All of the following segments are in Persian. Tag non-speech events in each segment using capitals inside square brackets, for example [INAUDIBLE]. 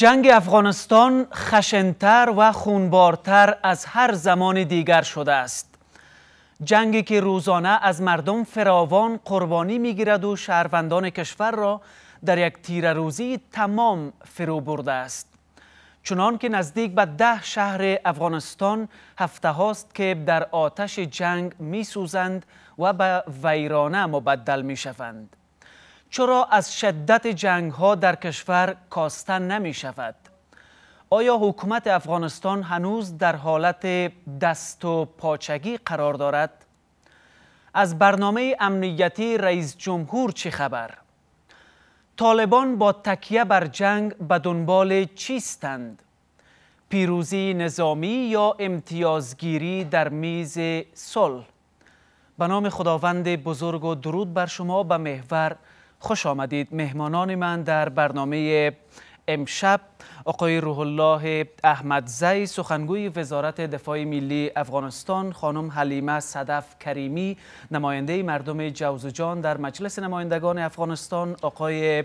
جنگ افغانستان خشنتر و خونبارتر از هر زمان دیگر شده است جنگی که روزانه از مردم فراوان قربانی میگیرد و شهروندان کشور را در یک تیر روزی تمام فرو برده است چنان که نزدیک به ده شهر افغانستان هفته هاست که در آتش جنگ می سوزند و به ویرانه مبدل می چرا از شدت جنگ ها در کشور کاستن نمی شود؟ آیا حکومت افغانستان هنوز در حالت دست و پاچگی قرار دارد؟ از برنامه امنیتی رئیس جمهور چه خبر؟ طالبان با تکیه بر جنگ به دنبال چیستند؟ پیروزی نظامی یا امتیازگیری در میز صلح؟ به نام خداوند بزرگ و درود بر شما به محور خوش آمدید مهمانان من در برنامه امشب آقای روح الله احمدزی سخنگوی وزارت دفاع ملی افغانستان خانم حلیمه صدف کریمی نماینده مردم جوزجان در مجلس نمایندگان افغانستان آقای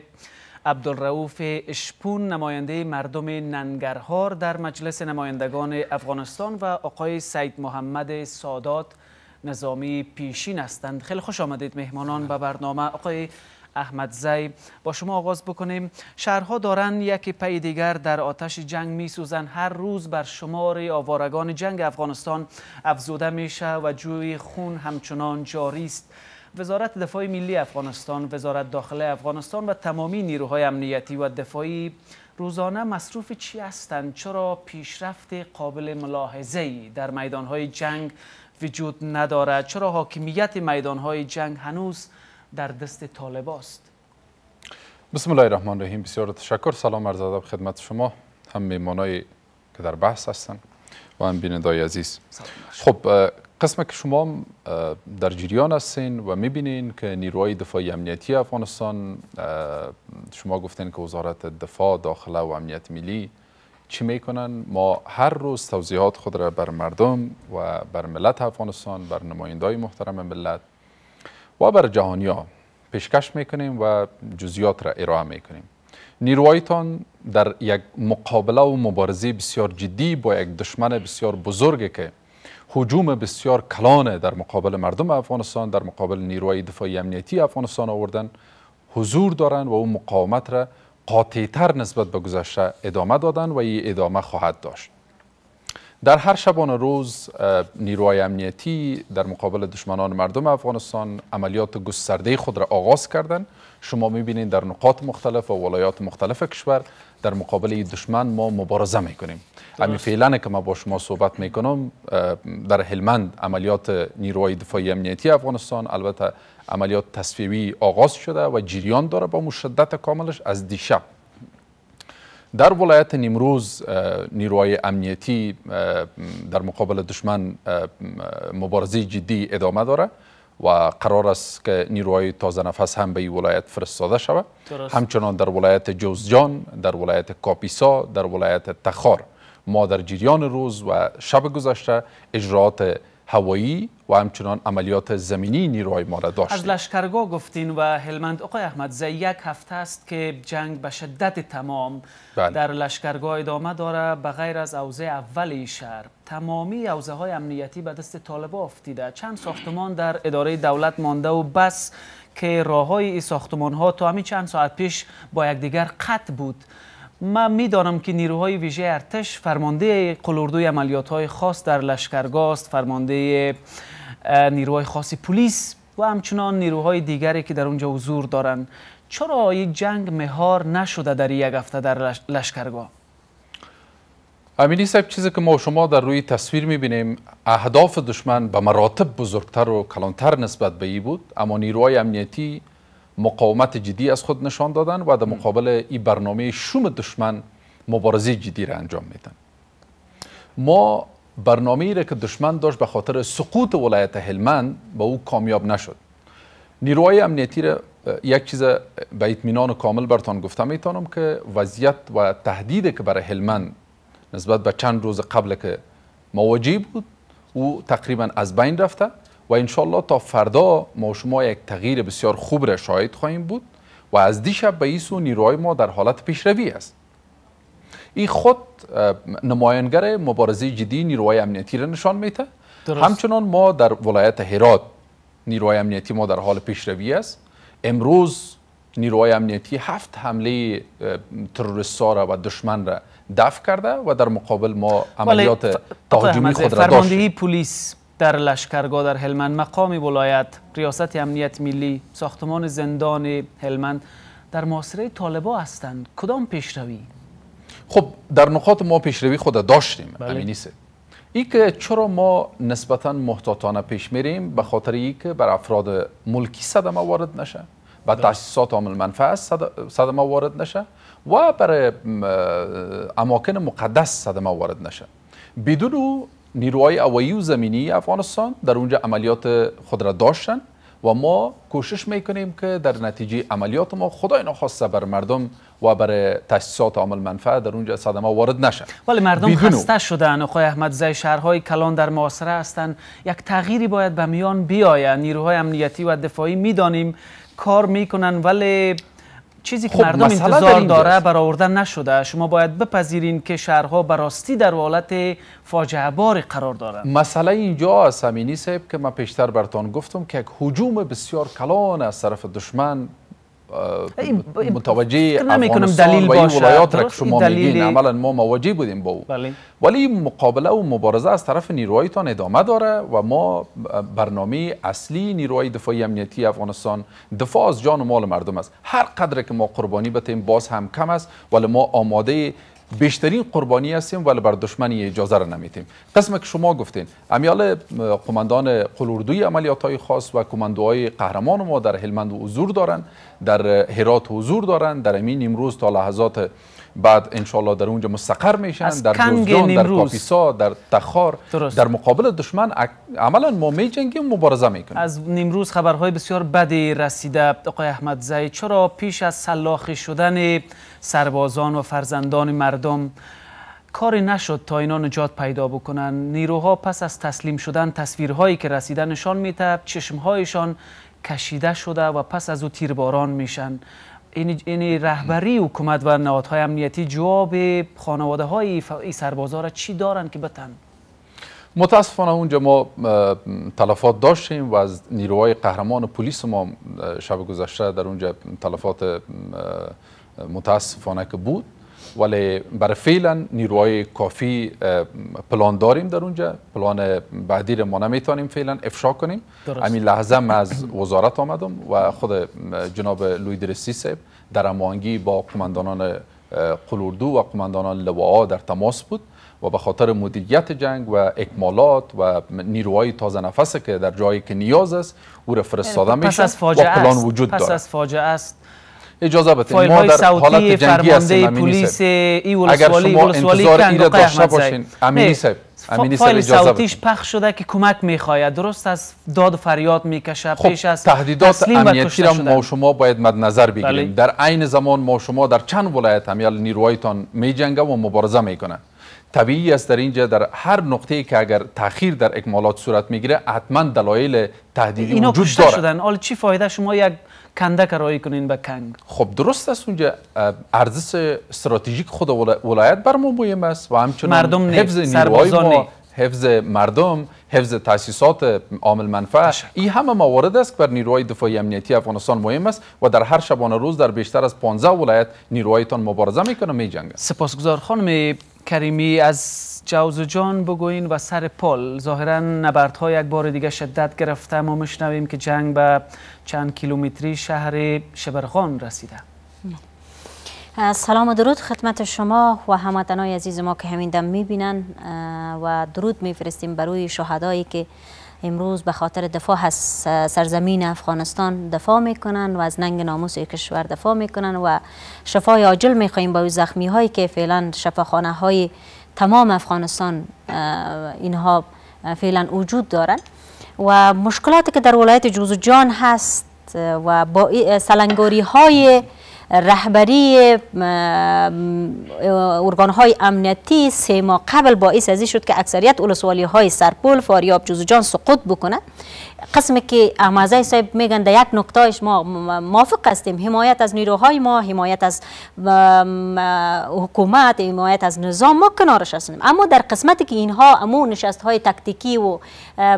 عبدالرعوف اشپون نماینده مردم ننگرهار در مجلس نمایندگان افغانستان و آقای سید محمد سادات نظامی پیشین هستند خیلی خوش آمدید مهمانان به خب. برنامه آقای احمد زی با شما آغاز بکنیم شهرها دارن یک پی دیگر در آتش جنگ میسوزن هر روز بر شمار آوارگان جنگ افغانستان افزوده میشه و جوی خون همچنان جاری است وزارت دفاع ملی افغانستان، وزارت داخل افغانستان و تمامی نیروهای امنیتی و دفاعی روزانه مصروف چی هستند چرا پیشرفت قابل ملاحظه در میدانهای جنگ وجود ندارد چرا حاکمیت میدانهای جنگ هنوز در دست است بسم الله الرحمن الرحیم بسیار تشکر سلام عرض ادب خدمت شما هم میمانای که در بحث هستن و هم بینندای عزیز خب قسم که شما در جریان هستین و میبینین که نیروهای دفاعی امنیتی افغانستان شما گفتین که وزارت دفاع داخله و امنیت ملی چی میکنن ما هر روز توضیحات خود را بر مردم و بر ملت افغانستان بر نمایندای محترم ملت و بر جهانیا پیشکش میکنیم و جزیات را ارائه میکنیم نیروهایتان در یک مقابله و مبارزه بسیار جدی با یک دشمن بسیار بزرگه که حجوم بسیار کلانه در مقابل مردم افغانستان در مقابل نیروهای دفاعی امنیتی افغانستان آوردن حضور دارند و او مقاومت را قاطعتر نسبت به گذشته ادامه دادن و این ادامه خواهد داشت در هر شبان روز نیروهای امنیتی در مقابل دشمنان مردم افغانستان عملیات گسترده خود را آغاز کردند شما میبینید در نقاط مختلف و ولایات مختلف کشور در مقابل دشمن ما مبارزه میکنیم امی فعلا که ما با شما صحبت میکنم در هلمند عملیات نیروهای دفاعی امنیتی افغانستان البته عملیات تصفیوی آغاز شده و جریان داره با مشدت کاملش از دیشب در ولایت نیمروز نیروهای امنیتی e, در مقابل دشمن e, مبارزه جدی ادامه داره و قرار است که نیروهای تازه نفس هم به این ولایت فرستاده شود همچنان در ولایت جوزجان در ولایت کاپیسا در ولایت تخار ما در جریان روز و شب گذشته اجرات هوایی و همچنان عملیات زمینی نیروهای ما را داشتیم از لشکرگاه گفتین و هلمند آقای احمدزی یک هفته است که جنگ به شدت تمام بله. در لشکرگاه ادامه داره به غیر از اوزه اولی شهر تمامی اوزه های امنیتی به دست طالبا افتیده چند ساختمان در اداره دولت مانده و بس که راه های ساختمان ها تا همین چند ساعت پیش با یکدیگر قطع بود من میدانم که نیروهای ویژه ارتش فرمانده قلوردوی عملیات های خاص در لشکرگاه است فرمانده نیروهای خاص پلیس و همچنان نیروهای دیگری که در اونجا حضور دارند چرا یک جنگ مهار نشده در یک هفته در لشکرگاه امینی صاحب چیزی که ما شما در روی تصویر میبینیم اهداف دشمن به مراتب بزرگتر و کلانتر نسبت به ای بود اما نیروهای امنیتی مقاومت جدی از خود نشان دادن و در مقابل این برنامه شوم دشمن مبارزه جدی را انجام میدن ما برنامه ای را که دشمن داشت به خاطر سقوط ولایت هلمند به او کامیاب نشد نیروهای امنیتی را یک چیز به اطمینان کامل برتان گفته میتانم که وضعیت و تهدیدی که برای هلمند نسبت به چند روز قبل که مواجه بود او تقریبا از بین رفته و انشالله تا فردا ما شما یک تغییر بسیار خوب را شاهد خواهیم بود و از دیشب به ایسو نیروهای ما در حالت پیشروی است این خود نماینگر مبارزه جدی نیروهای امنیتی را نشان میته همچنان ما در ولایت هرات نیروهای امنیتی ما در حال پیشروی است امروز نیروهای امنیتی هفت حمله تروریست و دشمن را دفع کرده و در مقابل ما عملیات تهاجمی خود را داشت پلیس در لشکرگاه در هلمند مقام ولایت ریاست امنیت ملی ساختمان زندان هلمند در محاصره طالبا هستند کدام پیشروی خب در نقاط ما پیشروی خود داشتیم بله. ای که چرا ما نسبتا محتاطانه پیش میریم به خاطر ای که بر افراد ملکی صدمه وارد نشه و تاسیسات عامل منفعه صدمه وارد نشه و برای اماکن مقدس صدمه وارد نشه بدون نیروهای اوایی و زمینی افغانستان در اونجا عملیات خود را داشتن و ما کوشش میکنیم که در نتیجه عملیات ما خدای نخواسته بر مردم و بر تاسیسات عامل منفعه در اونجا صدمه وارد نشه ولی مردم بیدونو. خسته شدن احمد زای شهرهای کلان در معاصره هستند یک تغییری باید به میان بیاید نیروهای امنیتی و دفاعی میدانیم کار میکنن ولی چیزی که خب، مردم انتظار داره برآورده نشده شما باید بپذیرین که شهرها براستی در حالت فاجعه باری قرار دارند مسئله اینجا سمینی صاحب که من پیشتر برتان گفتم که یک حجوم بسیار کلان از طرف دشمن متوجه افغانستان و این ولایات را که شما میگین عملا ما مواجه بودیم با او بله. ولی مقابله و مبارزه از طرف نیروهایتان ادامه داره و ما برنامه اصلی نیروهای دفاعی امنیتی افغانستان دفاع از جان و مال مردم است هر قدر که ما قربانی بتیم باز هم کم است ولی ما آماده بیشترین قربانی هستیم ولی بر دشمنی اجازه را نمیتیم قسم که شما گفتین امیال قماندان قلوردوی عملیات های خاص و کماندوهای قهرمان ما در هلمند حضور دارن در هرات حضور دارن در امین امروز تا لحظات بعد انشالله در اونجا مستقر میشن در جزدان در کاپیسا در تخار در مقابل دشمن عملا ما می مبارزه میکنیم از نیمروز خبرهای بسیار بدی رسیده آقای احمد زید چرا پیش از سلاخی شدن سربازان و فرزندان مردم کاری نشد تا اینا نجات پیدا بکنن نیروها پس از تسلیم شدن تصویرهایی که رسیده نشان میتاب چشمهایشان کشیده شده و پس از او تیرباران میشن این, این رهبری حکومت و نهادهای امنیتی جواب خانواده های این سربازا را چی دارن که بتن متاسفانه اونجا ما تلفات داشتیم و از نیروهای قهرمان پلیس ما شب گذشته در اونجا تلفات متاسفانه که بود ولی برای فعلا نیروهای کافی پلان داریم در اونجا پلان بعدی رو ما نمیتونیم فعلا افشا کنیم همین لحظه من از وزارت آمدم و خود جناب لوی درسی در امانگی با قماندانان قلوردو و قماندانان لواء در تماس بود و به خاطر مدیریت جنگ و اکمالات و نیروهای تازه نفس که در جایی که نیاز است او را فرستاده میشه و پلان وجود داره پس از فاجعه است اجازه بدید ما در حالت جنگی هستیم پلیس ایول اگر شما انتظار ایره داشته باشین امینی صاحب فایل صوتیش پخش شده که کمک میخواید درست از داد و فریاد میکشه خب پیش از تهدیدات امنیتی را ما شما باید مد نظر بگیریم بله. در عین زمان ما شما در چند ولایت هم نیروهایتان میجنگه و مبارزه میکنه طبیعی است در اینجا در هر نقطه‌ای که اگر تاخیر در اکمالات صورت میگیره حتما دلایل تهدیدی وجود داره چی فایده شما یک کنده کرایی کنین به کنگ خب درست است اونجا ارزش استراتژیک خود ولایت بر ما مهم است و همچنان مردم حفظ نیروهای ما حفظ مردم حفظ تاسیسات عامل منفعه این همه موارد است که بر نیروهای دفاعی امنیتی افغانستان مهم است و در هر شبانه روز در بیشتر از 15 ولایت نیروهایتان مبارزه میکنه میجنگه سپاسگزار خانم کریمی از جان بگوین و سر پل ظاهرا نبردها یک بار دیگه شدت گرفته ما میشنویم که جنگ به چند کیلومتری شهر شبرغان رسیده سلام و درود خدمت شما و هموطنان عزیز ما که همین دم میبینن و درود میفرستیم روی شهدایی که امروز به خاطر دفاع از سرزمین افغانستان دفاع میکنن و از ننگ ناموس کشور دفاع میکنن و شفای عاجل میخواهیم با زخمی هایی که فعلا شفاخانه های تمام افغانستان اینها فعلا وجود دارند و مشکلاتی که در ولایت جوزجان هست و با سلنگاری های رهبری ارگان های امنیتی سه ماه قبل باعث از شد که اکثریت اولسوالی های سرپل فاریاب جوزجان سقوط بکنه قسم که احمدزی صاحب میگن در یک نکتایش ما موافق هستیم حمایت از نیروهای ما حمایت از حکومت حمایت از نظام ما کنارش هستیم اما در قسمتی که اینها امو نشست های تکتیکی و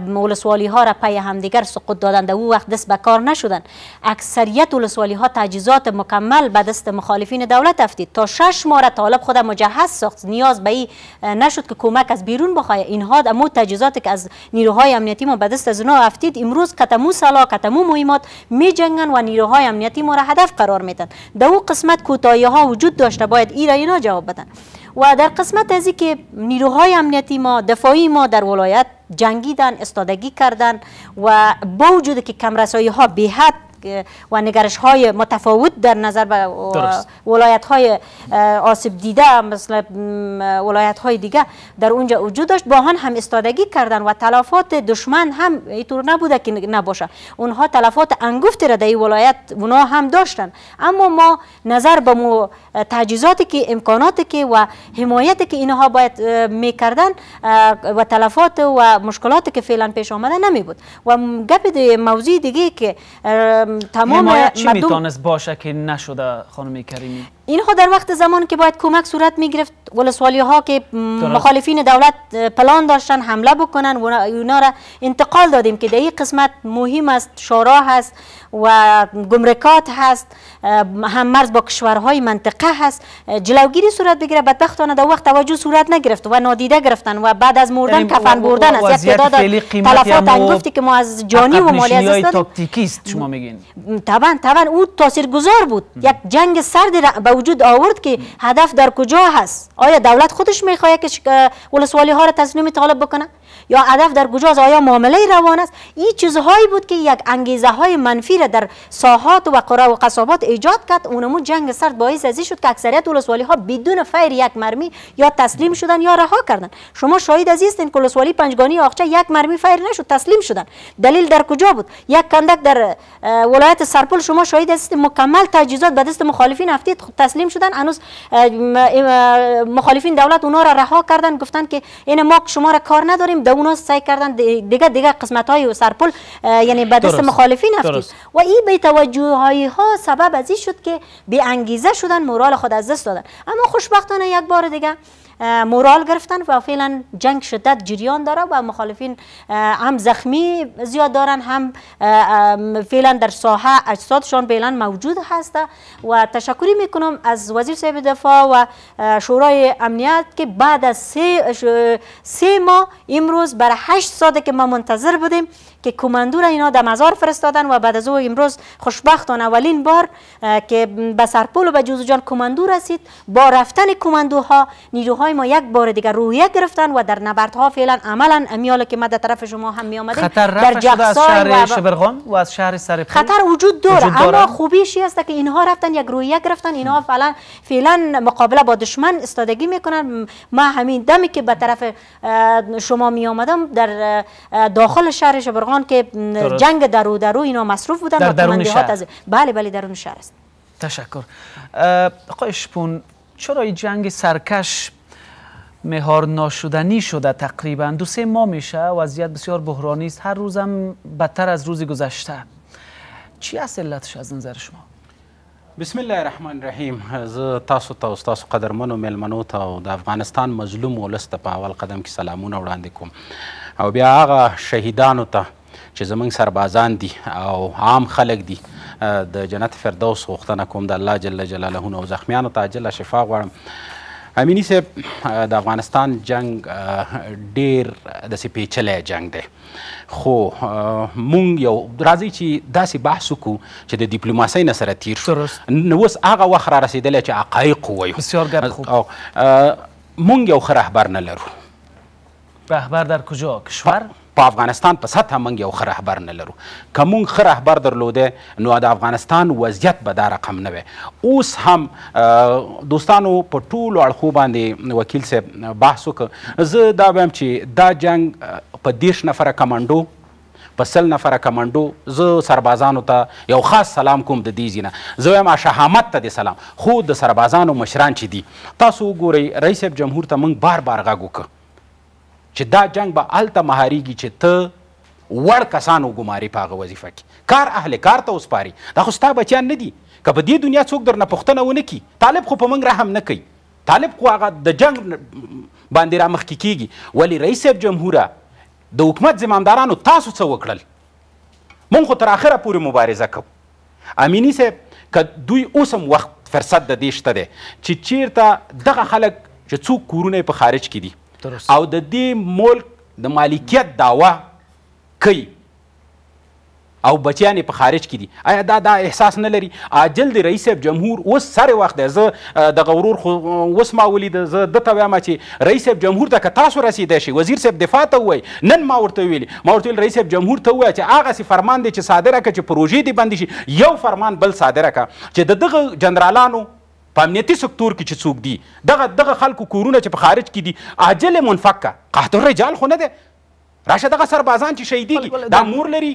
ولسوالی ها را پی همدیگر سقوط دادن در او وقت دست به کار نشدن اکثریت ولسوالی ها تجهیزات مکمل به دست مخالفین دولت افتید تا شش ماه طالب خود مجهز ساخت نیاز به این نشد که کمک از بیرون بخواه اینها امو تجهیزاتی که از نیروهای امنیتی ما به دست از افتید امروز کتمو سلا کتمو مهمات میجنگن و نیروهای امنیتی ما را هدف قرار میدن در او قسمت کوتاهی ها وجود داشته باید ای را اینا جواب بدن و در قسمت ازی که نیروهای امنیتی ما دفاعی ما در ولایت جنگیدن استادگی کردن و با وجود که کمرسایی ها به حد و نگرش های متفاوت در نظر به ولایت های آسیب دیده مثل ولایت های دیگه در اونجا وجود داشت با هم هم استادگی کردن و تلفات دشمن هم اینطور نبوده که نباشه اونها تلفات انگفتی را در این ولایت اونا هم داشتن اما ما نظر به مو تجهیزاتی که امکاناتی که و حمایتی که اینها باید میکردن و تلفات و مشکلاتی که فعلا پیش آمده نمی بود و گپ موضوع دیگه که تمام چه چی میتونست باشه که نشده خانم کریمی اینها در وقت زمان که باید کمک صورت می گرفت ولسوالی ها که مخالفین دولت پلان داشتن حمله بکنن و اونا را انتقال دادیم که در این قسمت مهم است شورا هست و گمرکات هست هم مرز با کشورهای منطقه هست جلوگیری صورت بگیره بدبختانه در وقت توجه صورت نگرفت و نادیده گرفتن و بعد از مردن یعنی کفن بردن از یک تعداد تلفات گفتی که ما از جانی و مالی از دست شما طبعا طبعا او تاثیرگذار بود یک جنگ سرد وجود آورد که هدف در کجا هست آیا دولت خودش میخواهد که ولسوالی ها را تسلیم طالب بکنه یا هدف در کجاست آیا معامله روان است این چیزهایی بود که یک انگیزه های منفی را در ساحات و قرا و قصابات ایجاد کرد اونمو جنگ سرد باعث ازی شد که اکثریت ولسوالی ها بدون فیر یک مرمی یا تسلیم شدن یا رها کردن شما شاید از این کلسوالی پنجگانی آخچه یک مرمی فیر نشد تسلیم شدن دلیل در کجا بود یک کندک در ولایت سرپل شما شاید هستید مکمل تجهیزات به دست مخالفین افتید خب تسلیم شدن هنوز مخالفین دولت اونا را رها کردن گفتن که این ما شما را کار نداریم اونا سعی کردن دیگه دیگه قسمت های سرپل یعنی به دست مخالفین افتید و این به توجه ها سبب از این شد که به انگیزه شدن مورال خود از دست دادن اما خوشبختانه یک بار دیگه مورال گرفتن و فعلا جنگ شدت جریان داره و مخالفین هم زخمی زیاد دارن هم فعلا در ساحه اجسادشان فعلا موجود هسته و تشکری میکنم از وزیر صاحب دفاع و شورای امنیت که بعد از سه, سه ماه امروز برای هشت ساده که ما منتظر بودیم که کماندور اینا در مزار فرستادن و بعد از او امروز خوشبختان اولین بار که به سرپول و به جان کماندو رسید با رفتن کماندوها نیروهای ما یک بار دیگر روحیه گرفتن و در نبردها فعلا عملا امیال که ما در طرف شما هم می آمدیم خطر در از شهر شبرغان و از شهر سرپل خطر وجود داره, اما خوبیش است که اینها رفتن یک روحیه گرفتن اینها فعلا فعلا مقابله با دشمن استادگی میکنن ما همین دمی که به طرف شما می آمدم در داخل شهر شبرغان که جنگ درو درو اینا مصروف بودن در درون شهر از بله بله درون شهر است تشکر آقای شپون چرا این جنگ سرکش مهار ناشدنی شده تقریبا دو سه ماه میشه وضعیت بسیار بحرانی است هر روزم بدتر از روزی گذشته چی است علتش از نظر شما بسم الله الرحمن الرحیم از تاسو تا استاسو قدرمنو ملمنو تا د افغانستان مظلوم ولست پا په اول قدم کې سلامون وړاندې کوم او بیا هغه شهیدانو ته چې زمونږ سربازان دي او عام خلک دي د جنت فردوس غوښتنه کوم د الله جل جلاله نو زخمیانو ته عاجله شفا غواړم امینی صاحب د افغانستان جنگ ډیر داسې پیچلی جنگ دی خو مونږ یو راځئ چې داسې بحث وکړو چې د ډیپلوماسۍ نه سره تیر شو نو اوس هغه وخت را رسېدلی چې حقایق ووایو بسیار ګر خوب مونږ یو ښه رهبر نه لرو رهبر در کجا کشور په افغانستان په سطح موږ یو ښه رهبر نه لرو که موږ ښه رهبر درلوده نو د افغانستان وضعیت به دا رقم نه وی اوس هم دوستانو په ټولو اړخو باندې وکیل صاحب بحث وکړ زه دا وایم چې دا جنگ په دیش نفره کمانډو په سل نفره کمانډو زه سربازانو ته یو خاص سلام کوم د دې ځینه زه وایم شهامت ته د سلام خو د سربازانو مشران چې دي تاسو وګورئ رئیس جمهور ته موږ بار بار غږ وکړ چې دا جنگ به الته مهاریږي چې ته وړ کسان وګماري په هغه وظیفه کې کار اهل کار ته وسپاري دا خو ستا بچیان نه دي که په دې دنیا څوک درنه پوښتنه ونه کړي طالب خو په موږ رحم نه کوي طالب خو هغه د جنگ باندې را مخکې کیږي ولی رئیس صاحب جمهوره د حکومت زمامدارانو تاسو څه وکړل مونږ خو تر آخره پورې مبارزه کوو امینی صاحب که دوی اوس هم وخت فرصت د دې شته دی چې چیرته دغه خلک چې څوک کورونه په خارج کې دي او د دې ملک د مالکیت داوا کوي او بچیان په خارج کې دي آیا دا دا احساس نه لري عاجل دی رئیس صاحب جمهور اوس سره وخت دی زه د غرور اوس ما ولید زه د ته وایم چې رئیس صاحب جمهور ته که تاسو رسیدای شي وزیر صاحب دفاع ته وای نن ما ورته ویل ما ورته ویل رئیس صاحب جمهور ته وای چې هغه سي فرمان دی چې صادره کړه چې پروژې دي بندي شي یو فرمان بل صادره کړه چې د دغه جنرالانو په امنیتي سکتور کې چې څوک دي دغه دغه خلکو کورونه چې په خارج کې دي عاجل منفک کا قحط الرجال خو نه دی راشه دغه سربازان چې شهیدیږي در مور لري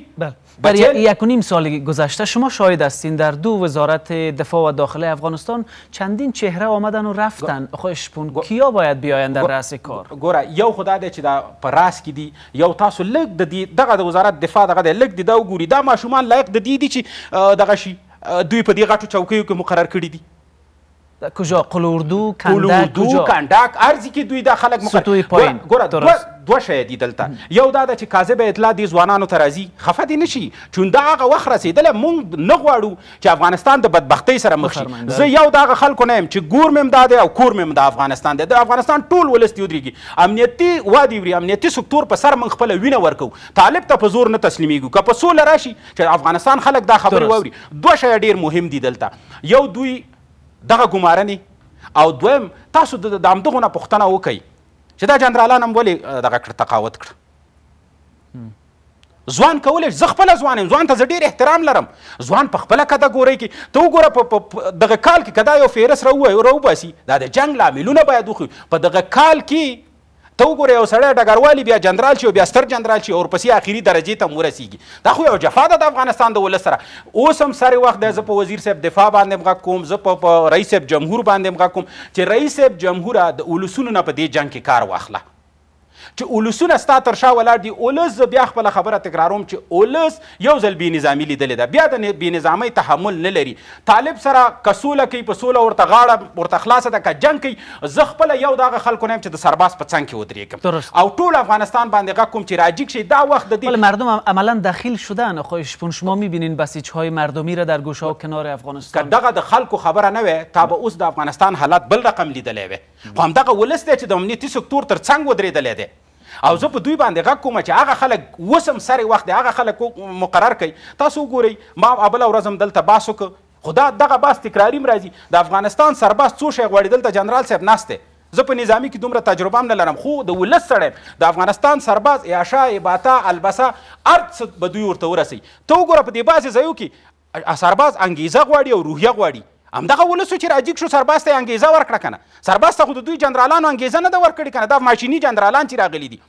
در یک و نیم سال گذشته شما شاهد هستین در دو وزارت دفاع و داخله افغانستان چندین چهره آمدن و رفتن خو اشپون کیا باید بیاین در رأس کار ګوره یو خدا دی چې دا په راس کې دی یو تاسو لږ د دې دغه د وزارت دفاع دغه دی لږ دی دا وګوري دا ماشومان لایق د دې دي چې دغه شي دوی په دې غټو چوکیو کې مقرر کړي دي کجا قلوردو کندک کجا کندک ارزی کې دوی دا خلک مخه ستوی پاین ګوره دوه دوه شی دي دلته یو دا ده چې کاذب اطلاع دي ځوانانو ته راځي خفه دي نشي چون دا هغه وخت رسېدلی موږ نه غواړو چې افغانستان د بدبختۍ سره مخ شي زه یو د هغه خلکو نه یم چې ګور مې دا دی او کور مې دا افغانستان دی د افغانستان ټول ولس دې ودرېږي امنیتي وادي وري امنیتي سکتور په سر موږ خپله وینه ورکو طالب ته په زور نه تسلیمېږو که په سوله راشي چې افغانستان خلک دا خبرې واوري دوه شی ډېر مهم دي دلته یو دوی دغه ګمارنې او دویم تاسو د همدغو نه پوښتنه وکئ چې دا جنرالان هم ولې دغه کړه تقاوت کړه ځوان کولی زه خپله ځوان یم ځوان ته زه ډېر احترام لرم ځوان په خپله کده ګورئ کې ته وګوره په دغه کال کې که دا یو فهرست راوباسي دا د جنګ لاملونه باید وښیو په دغه کال کې ته وګوره یو سړی ډګروالي بیا جنرال شي او بیا ستر جنرال شي او ورپسې اخري درجې ته هم ورسیږي دا خو یو جفا ده د افغانستان د ولس سره اوس هم ساری وخت دی زه په وزیر صاحب دفاع باندې هم غږ کوم زه په رئیس صاحب جمهور باندې هم غږ کوم چې رئیس صاحب جمهور د ولسونو نه په دې جنګ کې کار واخله چې اولسونه ستا تر شا ولاړ دي اولس زه بیا خپله خبره تکراروم چې اولس یو ځل بې نظامي لیدلې ده بیا د بې نظامۍ تحمل نه لري طالب سره که سوله کوي په سوله ورته غاړه ورته خلاصه ده که جنګ کوي زه خپله یو د هغه خلکو نه یم چې د سرباز په څنګ کې ودرېږم او ټول افغانستان باندې غږ کوم چې راجیک شي دا وخت د مردم عملا دخیل شدن خواهشپون شما میبینین بسیج های مردمی را در گوشه و کنار افغانستان که دغه د خلکو خبره نه وي تا به اوس د افغانستان حالات بل رقم لیدلی وی خو همدغه ولس دی چې د امنیتي سکتور تر څنګ ودرېدلی دی او زه په دوی باندې غږ کوم چې هغه خلک اوس هم سری وخت دی هغه خلک مقرر کوي تاسو وګورئ ما بله ورځ هم دلته بحث وکړ خو دا دغه بحث تکراري م راځي د افغانستان سرباز څو شی غواړي دلته جنرال صاحب ناست دی زه په نظامی کې دومره تجربه هم نه لرم خو د ولس سړی د افغانستان سرباز یاشا عباطا البسا هر څه به دوی ورته ورسوي ته وګوره په دې بعضې ځایو کې سرباز انګیزه غواړي او روحیه غواړي همدغه ولسو چې راجیک شو سرباز ته یې انګیزه ورکړه که نه سرباز ته خو د دوی جنرالانو انګیزه نه ده ورکړې که نه دا ماشیني جنرالان چې راغلي دي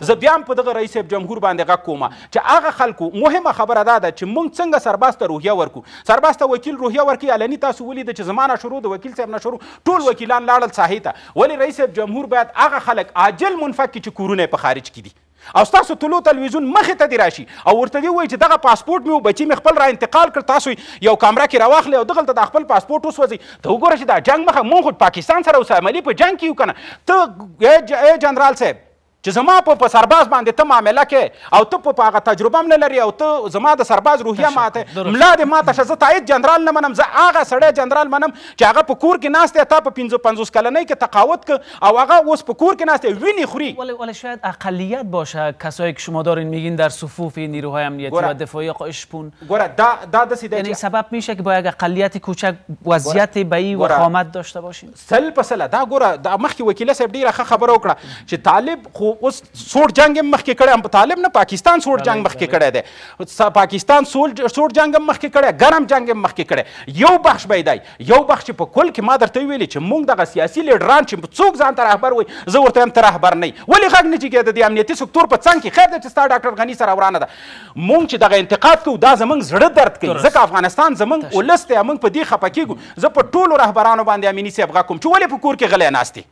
زه بیا هم په دغه رئیس صاحب جمهور باندې غږ کوم چې هغه خلکو مهمه خبره دا ده چې موږ څنګه سرباز ته روحیه ورکو سرباز ته وکیل روحیه ورکوي علني تاسو ولید چې زمانه شروع د وکیل صاحب نه شروع ټول وکیلان لاړل ساحې ته ولی رئیس صاحب جمهور باید هغه خلک عاجل منفک کړي چې کورونه په خارج کې دي او ستاسو طلوع تلویزیون مخې ته دې راشي او ورته دې ووایي چې دغه پاسپورټ مې و بچي مې خپل را انتقال کړ تاسو یو کامره کې راواخلئ او دغلته د خپل پاسپورټ وسوځئ ته وګوره چې دا جنګ مخه مونږ خو پاکستان سره اوس عملي په جنګ کې یو که نه ته ای جنرال صاحب چې زما په سرباز باندې ته معامله کې او ته په هغه تجربه نه لري او ته زما د سرباز روحیه ماته ملا دې ماته شه زه تایید جنرال نه منم زه هغه سړی جنرال منم چې هغه په کور کې ناست دی تا په پنځه پنځوس کلنۍ کې تقاوت که او هغه اوس په کور کې ناست دی وینې خوري ولی, ولی شاید اقلیت باشه کسایی که شما دارین میگین در صفوف نیروهای امنیتی و دفاعی قشپون گوره دا دا دسی یعنی سبب میشه که باید اقلیت کوچک وضعیت بی و خامت داشته باشیم سل په سل دا ګوره د مخکې وکیله صاحب ډیره ښه خبره وکړه چې طالب خو اوس سوړ جنگ هم مخکې کړی هم طالب نه پاکستان سوړ جنگ مخکې کړی دی پاکستان سوړ جنگ هم مخکې کړی ګرم جنگ هم مخکې کړی یو بخش به دی یو بخش په کل کې ما درته ویلي چې موږ دغه سیاسي لیډران چې څوک ځان ته رهبر وي زه ورته وایم ته رهبر نه یې ولې غږ نه چې کېده د امنیتي سکتور په څنګ کې خیر دی چې ستا ډاکټر غني سره ورانه ده موږ چې دغه انتقاد کوو دا زموږ زړه درد کوي ځکه افغانستان زموږ ولس دی موږ په دې خفه کېږو زه په ټولو رهبرانو باندې امینی صاحب غږ کوم چې ولې په کور کې غلی ناست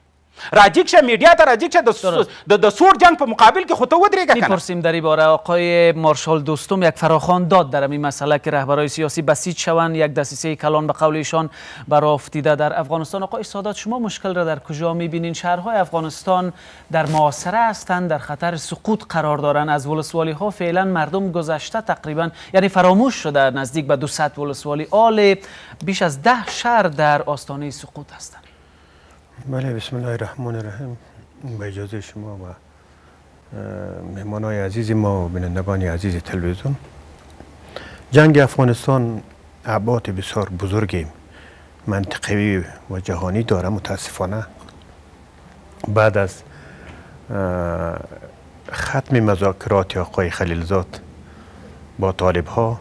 راجیک شه میډیا ته راجیک د د جنگ په مقابل کې خطو ته کنه میپرسیم در ای باره آقای مارشال دوستوم یک فراخان داد در این مسئله که رهبرای سیاسی بسیج شوند یک دسیسه کلان به قول ایشان در افغانستان آقای سادات شما مشکل را در کجا میبینین شهرهای افغانستان در معاصره هستند در خطر سقوط قرار دارند از ولسوالی ها فعلا مردم گذشته تقریبا یعنی فراموش شده نزدیک به 200 ولسوالی آل بیش از ده شهر در آستانه سقوط هستند بله بسم الله الرحمن الرحیم به اجازه شما و مهمان های عزیز ما و بینندگان عزیز تلویزیون جنگ افغانستان عباد بسیار بزرگی منطقی و جهانی داره متاسفانه بعد از ختم مذاکرات آقای خلیلزاد با طالب ها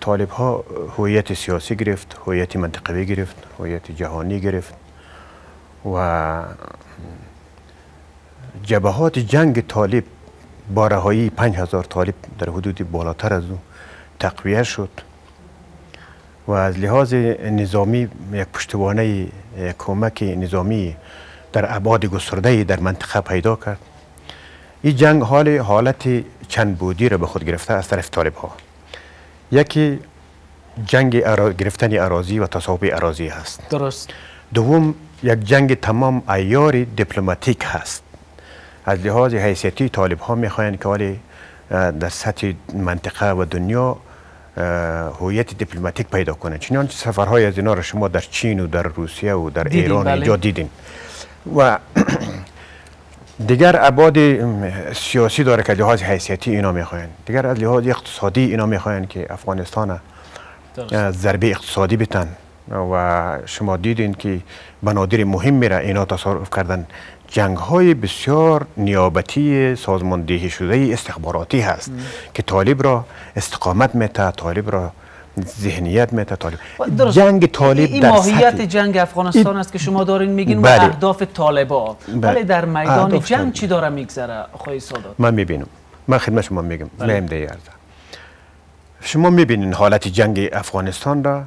طالب ها هویت سیاسی گرفت هویت منطقوی گرفت هویت جهانی گرفت و جبهات جنگ طالب با رهایی پنج هزار طالب در حدود بالاتر از او تقویه شد و از لحاظ نظامی یک پشتوانه کمک نظامی در ابعاد گسترده در منطقه پیدا کرد این جنگ حال حالت چند بودی را به خود گرفته از طرف طالب ها یکی جنگ ارا... گرفتن اراضی و تصاحب اراضی هست درست دوم یک جنگ تمام ایار دیپلماتیک هست از لحاظ حیثیتی طالب ها میخواین که ولی در سطح منطقه و دنیا هویت دیپلماتیک پیدا کنند چنان سفرهای از اینا را شما در چین و در روسیه و در ایران بله. اینجا دیدین و [CLEARS THROAT] دیگر ابعاد سیاسی داره که لحاظ حیثیتی اینا میخواین دیگر از لحاظ اقتصادی اینا میخواین که افغانستان ضربه اقتصادی بتن و شما دیدین که بنادر مهم میره اینا تصرف کردن جنگ های بسیار نیابتی سازماندهی شده استخباراتی هست که طالب را استقامت میته طالب را ذهنیت میته طالب جنگ طالب این در ماهیت جنگ افغانستان است که شما دارین میگین و بله. اهداف طالبا بله. ولی در میدان جنگ چی داره میگذره خواهی سادات من میبینم من خدمت شما میگم بله. شما میبینین حالت جنگ افغانستان را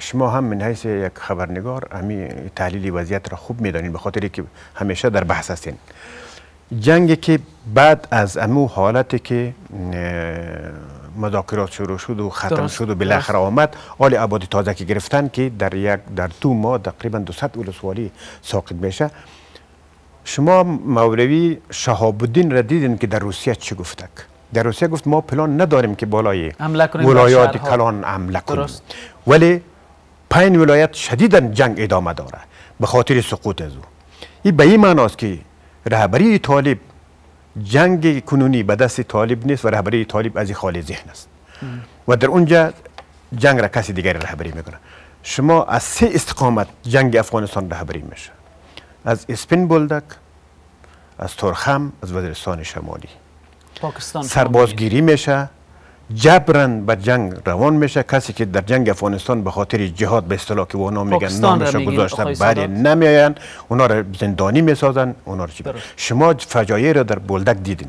شما هم من حیث یک خبرنگار همی تحلیل وضعیت را خوب میدانین به خاطری که همیشه در بحث هستین جنگی که بعد از امو حالتی که مذاکرات شروع شد و ختم شد و بالاخره آمد آل آبادی تازه که گرفتن که در یک در دو ماه تقریبا 200 ولسوالی ساقط میشه شما مولوی شهاب را دیدین که در روسیه چی گفتک در روسیه گفت ما پلان نداریم که بالای ولایات کلان حمله کنیم ولی پنج ولایت شدیدا جنگ ادامه داره به خاطر سقوط از او این به این معناست که رهبری طالب جنگ کنونی به دست طالب نیست و رهبری طالب از خالی ذهن است و در اونجا جنگ را کسی دیگری رهبری میکنه شما از سه استقامت جنگ افغانستان رهبری میشه از اسپین بولدک از ترخم از وزیرستان شمالی پاکستان سربازگیری میشه جبران به جنگ روان میشه کسی که در جنگ افغانستان به خاطر جهاد به اصطلاح که نام میگن نامش گذاشتن بری نمیاین اونا رو زندانی میسازن اونا رو چی شما فجایع را در بلدک دیدین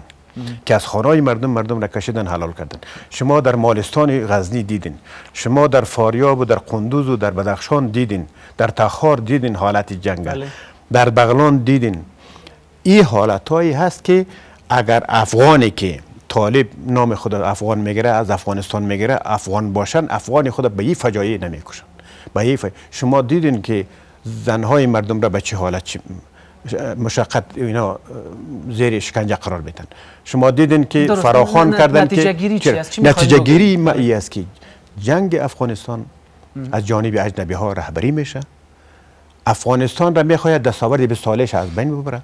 که از خانهای مردم مردم را کشیدن حلال کردن شما در مالستان غزنی دیدین شما در فاریاب و در قندوز و در بدخشان دیدین در تخار دیدین حالت جنگل بله. در بغلان دیدین این حالتهایی هست که اگر افغانی که طالب نام خود افغان میگیره از افغانستان میگیره افغان باشن افغان خود به این فجایع نمیکشن به این شما دیدین که زنهای مردم را به چه حالت چی مشقت اینا زیر شکنجه قرار میدن شما دیدین که فراخوان کردن نتیجه گیری که نتیجه گیری این است که جنگ افغانستان از جانب اجنبی ها رهبری میشه افغانستان را میخواید دستاورد به سالش از بین ببره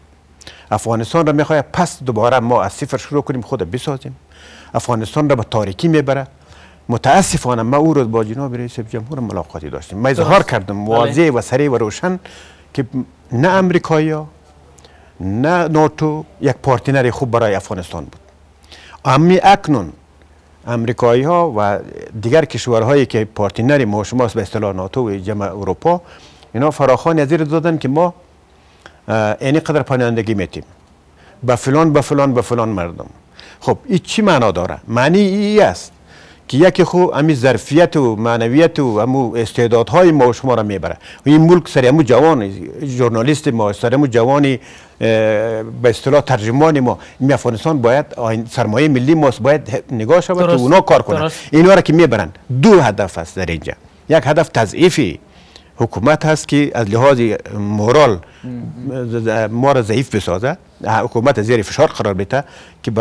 افغانستان را میخوایم پس دوباره ما از صفر شروع کنیم خود بسازیم افغانستان را به تاریکی میبره متاسفانه ما او روز با جناب رئیس جمهور ملاقاتی داشتیم من اظهار کردم بله. واضح و سریع و روشن که نه امریکایی نه ناتو یک پارتنر خوب برای افغانستان بود امی اکنون امریکایی ها و دیگر کشورهایی که پارتنر ما شماست به اصطلاح ناتو و جمع اروپا اینا فراخان یزیر دادن که ما اینی قدر پانیاندگی میتیم به فلان به فلان به فلان مردم خب این چی معنا داره معنی ای است که یکی خو امی ظرفیت و معنویت و امو استعدادهای ما شما را میبره و این ملک سر امو جوان جورنالیست ما سر امو جوانی به اصطلاح ترجمان ما می افغانستان باید سرمایه ملی ما باید نگاه شود و اونا کار کنند اینا را که میبرند. دو هدف است در اینجا یک هدف تضعیفی حکومت هست که از لحاظ مورال ما را ضعیف بسازه حکومت زیر فشار قرار بده که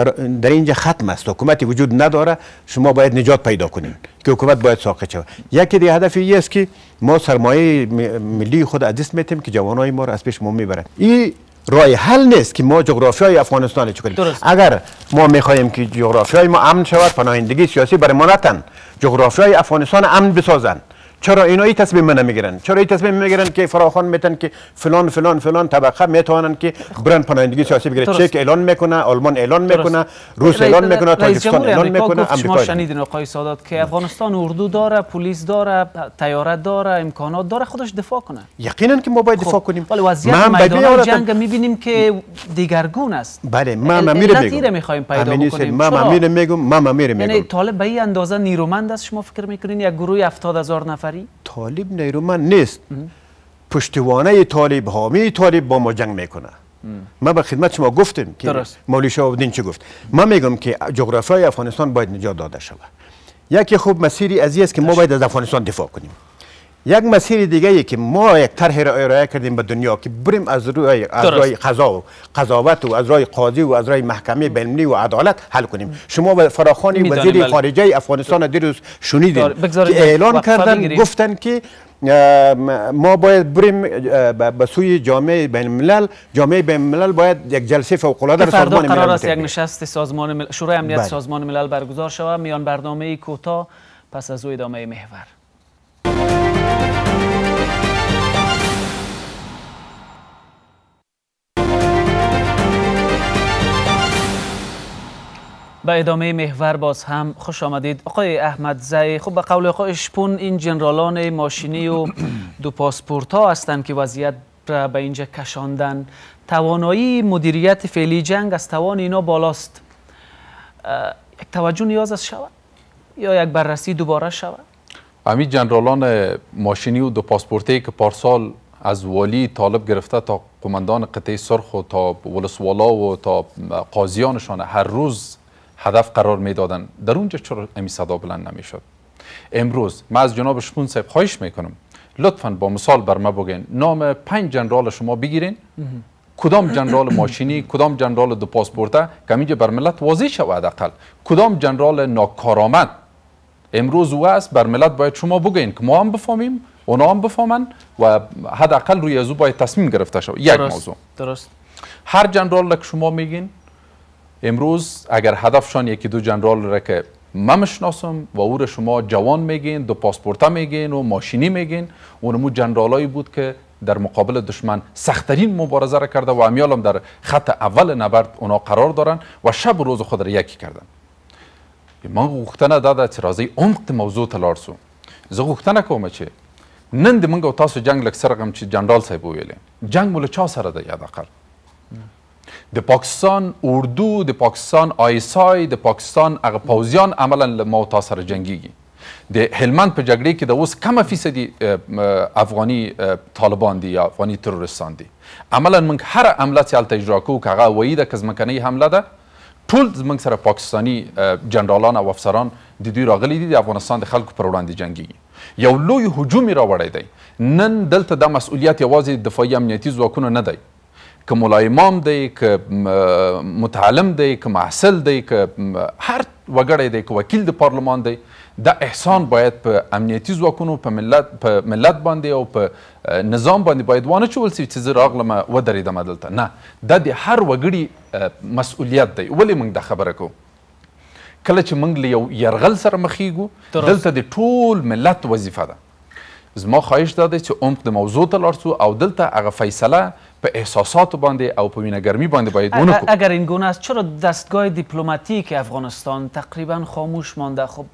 در اینجا ختم است حکومتی وجود نداره شما باید نجات پیدا کنید که حکومت باید ساقط شود یکی دیگه هدف این است که ما سرمایه ملی خود از دست میتیم که جوانای ما را از پیش ما میبره. این رای حل نیست که ما جغرافی های افغانستان چه اگر ما میخواهیم که جغرافیای ما امن شود پناهندگی سیاسی برای ما نتن جغرافیای افغانستان امن بسازند چرا اینا این تصمیم من میگیرن چرا این تصمیم میگیرن که فراخان میتن که فلان فلان فلان طبقه میتونن که برن پناهندگی سیاسی بگیرن چک اعلان میکنه آلمان اعلان میکنه روس اعلان میکنه تاجیکستان اعلان میکنه امریکا شما شنیدین آقای سادات که افغانستان اردو داره پلیس داره تیاره داره امکانات داره خودش دفاع کنه یقینا که ما باید خب، دفاع کنیم ولی وضعیت میدان جنگ میبینیم که دیگرگون است بله ما میره میگم میخوایم پیدا کنیم ما میره میگم ما میره میگم یعنی طالب به این اندازه نیرومند است شما فکر میکنین یک گروه 70000 نفر طالب نیرومند نیست پشتوانه طالب حامی طالب با ما جنگ میکنه ما به خدمت شما گفتیم که مولوی شاه چی گفت ما میگم که جغرافیای افغانستان باید نجات داده شود یکی خوب مسیری از است که ما باید از افغانستان دفاع کنیم یک مسیر دیگه ای که ما یک طرح را ارائه کردیم به دنیا که بریم از روی از روی قضا و قضاوت و از روی قاضی و از روی محکمه بین‌المللی و عدالت حل کنیم شما به فراخوان وزیر بله. خارجه افغانستان دیروز شنیدید که اعلان کردن گفتن که ما باید بریم به سوی جامعه بین الملل جامعه بین الملل باید یک جلسه فوق العاده در سازمان ملل قرار است یک نشست سازمان ملل شورای امنیت بله. سازمان ملل برگزار شود میان برنامه کوتا پس از او ادامه محور به ادامه محور باز هم خوش آمدید آقای احمد زی خب به قول آقای شپون این جنرالان ماشینی و [CLEARS THROAT] دو پاسپورت ها هستند که وضعیت را به اینجا کشاندن توانایی مدیریت فعلی جنگ از توان اینا بالاست یک توجه نیاز است شود یا یک بررسی دوباره شود امی جنرالان ماشینی و دو پاسپورتی که پارسال از والی طالب گرفته تا قماندان قطعه سرخ و تا ولسوالا و تا قاضیانشان هر روز هدف قرار میدادن در اونجا چرا امی صدا بلند نمیشد امروز من از جناب شپون صاحب خواهش میکنم لطفا با مثال بر ما بگین نام پنج جنرال شما بگیرین کدام جنرال ماشینی کدام جنرال دو پاسپورته که بر ملت واضح شود حداقل کدام جنرال ناکارآمد امروز او است بر ملت باید شما بگین که ما هم بفهمیم اونا هم بفهمن و حداقل روی از او باید تصمیم گرفته شود یک درست. موضوع درست هر جنرال که شما میگین امروز اگر هدفشان یکی دو جنرال را که من مشناسم و او را شما جوان میگین دو پاسپورت میگین و ماشینی میگین اونمو جنرالایی بود که در مقابل دشمن سختترین مبارزه را کرده و امیال هم در خط اول نبرد اونا قرار دارن و شب و روز خود را یکی کردن من گوختنه داده ده عمق موضوع تلارسو ز سو زه غوښتنه کوم چې نن تاسو جنگ لکسرقم چی جنرال صاحب جنگ مو چا سره یاد د پاکستان اردو د پاکستان آیسای د پاکستان هغه پوځیان عملا له ما تا سره جنګیږي د هلمند په جګړې کې د اوس کمه فیصدي افغاني طالبان دي یا افغاني تروریستان دي عملا موږ هر حمله چې هلته اجرا کوو که هغه هوایي ده که ځمکنۍ حمله ده ټول زمنګ سره پاکستانی جنرالان او افسران د دوی راغلي دي د افغانستان د خلکو پر وړاندې جنګي یو لوی هجوم راوړی دی نن دلته دا مسؤلیت یوازې دفاعي امنیتي ځواکونه نه دی که ملا امام دی که متعلم دی که محصل دی که هر وګړی دی که وکیل د پارلمان دی دا احسان باید په امنیتي ځواکونو په ملت په ملت باندې او په نظام باندې باید وانه چول سي چې زه راغلم ودرېدم دلته نه دا د هر وګړي مسؤلیت دی ولې موږ دا خبره کوو کله چې موږ له یو یرغل سره مخیږو دلته د ټول ملت وظیفه ده زما خواهش داده چې عمق د موضوع ته لاړ سو او دلته هغه فیصله په احساساتو باندې او په ګرمي باندې باید کړو اگر این گونه است چرا دستگاه دیپلماتیک افغانستان تقریبا خاموش مانده خب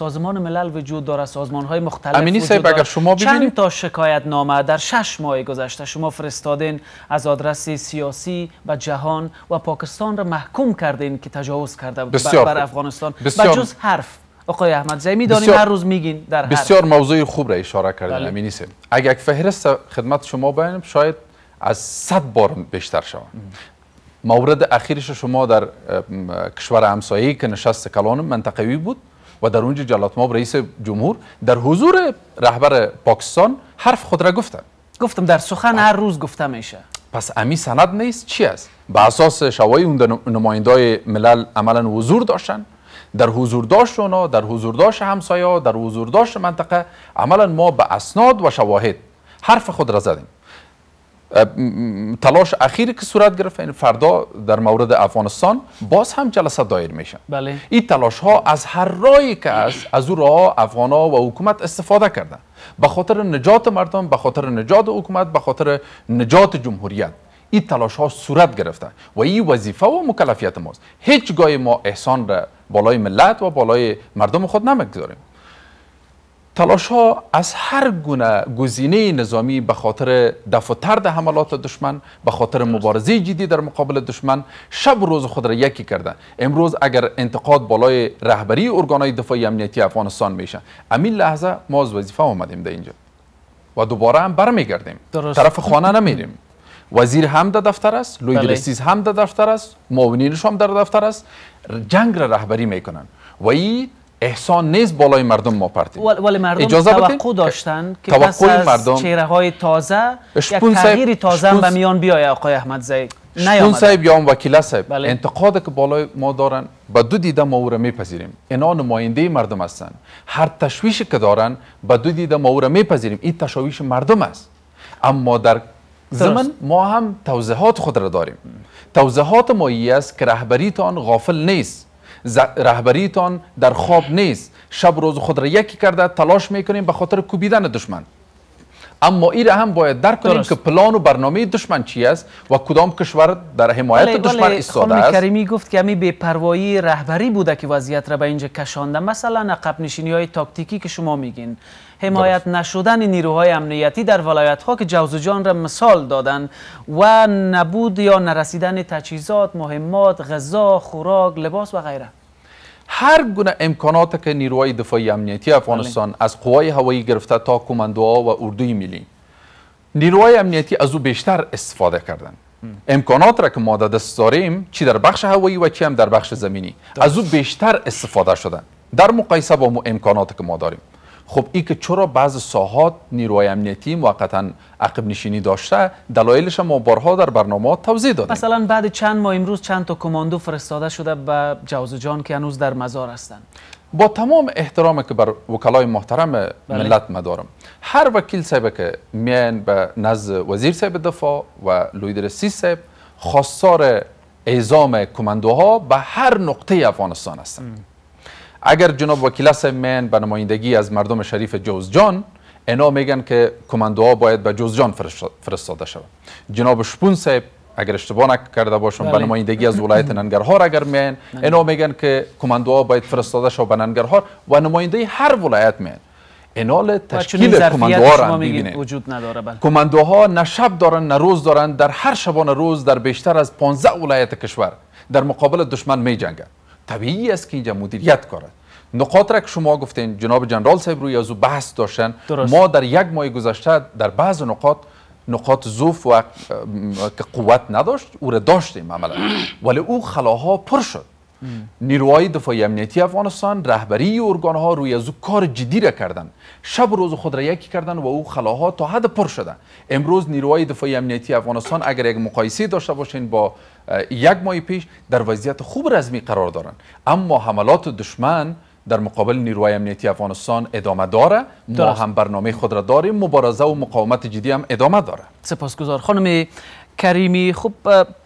سازمان ملل وجود داره سازمان های مختلف امینی وجود اگر شما چند تا شکایت نامه در شش ماه گذشته شما فرستادین از آدرس سیاسی و جهان و پاکستان را محکوم کردین که تجاوز کرده بر افغانستان بسیار. حرف آقای احمد زی هر روز میگین در هر بسیار موضوع خوب را اشاره کردین بله. امینی سیم اگر یک فهرست خدمت شما بینیم شاید از صد بار بیشتر شود مورد اخیرش شما در کشور همسایه که نشست کلان منطقوی بود و در اونجا جلاتماب رئیس جمهور در حضور رهبر پاکستان حرف خود را گفتن گفتم در سخن هر روز گفته میشه پس امی سند نیست چی است؟ به اساس شوای اون نمایندهای ملل عملا حضور داشتن در حضور داشت اونا در حضور داشت همسایا در حضور داشت منطقه عملا ما به اسناد و شواهد حرف خود را زدیم تلاش اخیر که صورت گرفت این یعنی فردا در مورد افغانستان باز هم جلسه دایر میشه بله. این تلاش ها از هر رایی که از از او راه افغان ها و حکومت استفاده کرده به خاطر نجات مردم به خاطر نجات حکومت به خاطر نجات جمهوریت این تلاش ها صورت گرفته و این وظیفه و مکلفیت ماست هیچ ما احسان را بالای ملت و بالای مردم خود نمیگذاریم تلاش ها از هر گونه گزینه نظامی به خاطر دفع ترد حملات دشمن به خاطر مبارزه جدی در مقابل دشمن شب و روز خود را یکی کردن امروز اگر انتقاد بالای رهبری ارگانهای دفاعی امنیتی افغانستان میشه امین لحظه ما از وظیفه آمدیم در اینجا و دوباره هم برمیگردیم طرف خانه نمیریم وزیر هم در دفتر است لوی بله. هم در دفتر است معاونینش هم در دفتر است جنگ را رهبری میکنن و این احسان نیز بالای مردم ما پرتیم ولی مردم اجازه توقع داشتن که توقع پس از مردم چهره های تازه یک تغییر تازه به میان بیایه آقای احمد زید شپون صاحب یا هم وکیله صاحب بله. انتقاد که بالای ما دارن به دو دیده ما او را میپذیریم اینا نماینده مردم هستن هر تشویش که دارن به دو دیده ما او را میپذیریم این تشویش مردم است اما در زمن ما هم توضیحات خود را داریم توضیحات ما است که رهبریتان غافل نیست رهبریتان در خواب نیست شب روز خود را یکی کرده تلاش میکنیم به خاطر کوبیدن دشمن اما ایرا هم باید درک کنیم که پلان و برنامه دشمن چی است و کدام کشور در حمایت ولی، دشمن ایستاده است کریمی گفت که همین بی‌پروایی رهبری بوده که وضعیت را به اینجا کشانده مثلا عقب های تاکتیکی که شما میگین حمایت نشدن نیروهای امنیتی در ولایت ها که جوزجان را مثال دادن و نبود یا نرسیدن تجهیزات مهمات غذا خوراک لباس و غیره هر گونه امکانات که نیروهای دفاعی امنیتی افغانستان بله. از قوای هوایی گرفته تا کماندوها و اردوی ملی نیروهای امنیتی از او بیشتر استفاده کردن امکانات را که ما در دست داریم چی در بخش هوایی و چی هم در بخش زمینی از او بیشتر استفاده شدن در مقایسه با امکانات که ما داریم خب ای که چرا بعض ساحات نیروهای امنیتی موقتا عقب نشینی داشته دلایلش ما بارها در برنامه توضیح دادیم مثلا بعد چند ماه امروز چند تا کماندو فرستاده شده به جان که هنوز در مزار هستند با تمام احترام که بر وکلای محترم بله. ملت مدارم هر وکیل صاحب که میان به نزد وزیر صاحب دفاع و سی صاحب خواستار اعزام کماندوها به هر نقطه افغانستان هستند اگر جناب وکیل من به نمایندگی از مردم شریف جوزجان اینا میگن که کماندوها باید به جوزجان فرستاده شود جناب شپون صاحب اگر اشتباه کرده باشم به بله. نمایندگی از ولایت [LAUGHS] ننگرهار اگر میان بله. اینا میگن که کماندوها باید فرستاده شود به ننگرهار و نماینده هر ولایت میان انال تشکیل کماندوها را وجود نداره بله. کماندوها نه شب دارن نه روز دارن در هر شبانه روز در بیشتر از 15 ولایت کشور در مقابل دشمن می جنگن. طبیعی است که اینجا مدیریت کارد نقاط را که شما گفتین جناب جنرال صاحب روی از بحث داشتن ما در یک ماه گذشته در بعض نقاط نقاط ضعف و که قوت نداشت او را داشتیم عملا [CLEARS THROAT] ولی او خلاها پر شد نیروهای دفاعی امنیتی افغانستان رهبری ها روی از او کار جدی را کردند شب روز خود را یکی کردن و او خلاها تا حد پر شدن امروز نیروهای دفاعی امنیتی افغانستان اگر یک مقایسه داشته باشین با یک ماه پیش در وضعیت خوب رزمی قرار دارن اما حملات دشمن در مقابل نیروهای امنیتی افغانستان ادامه داره ما هم برنامه خود را داریم مبارزه و مقاومت جدی هم ادامه داره سپاسگزار خانم کریمی خوب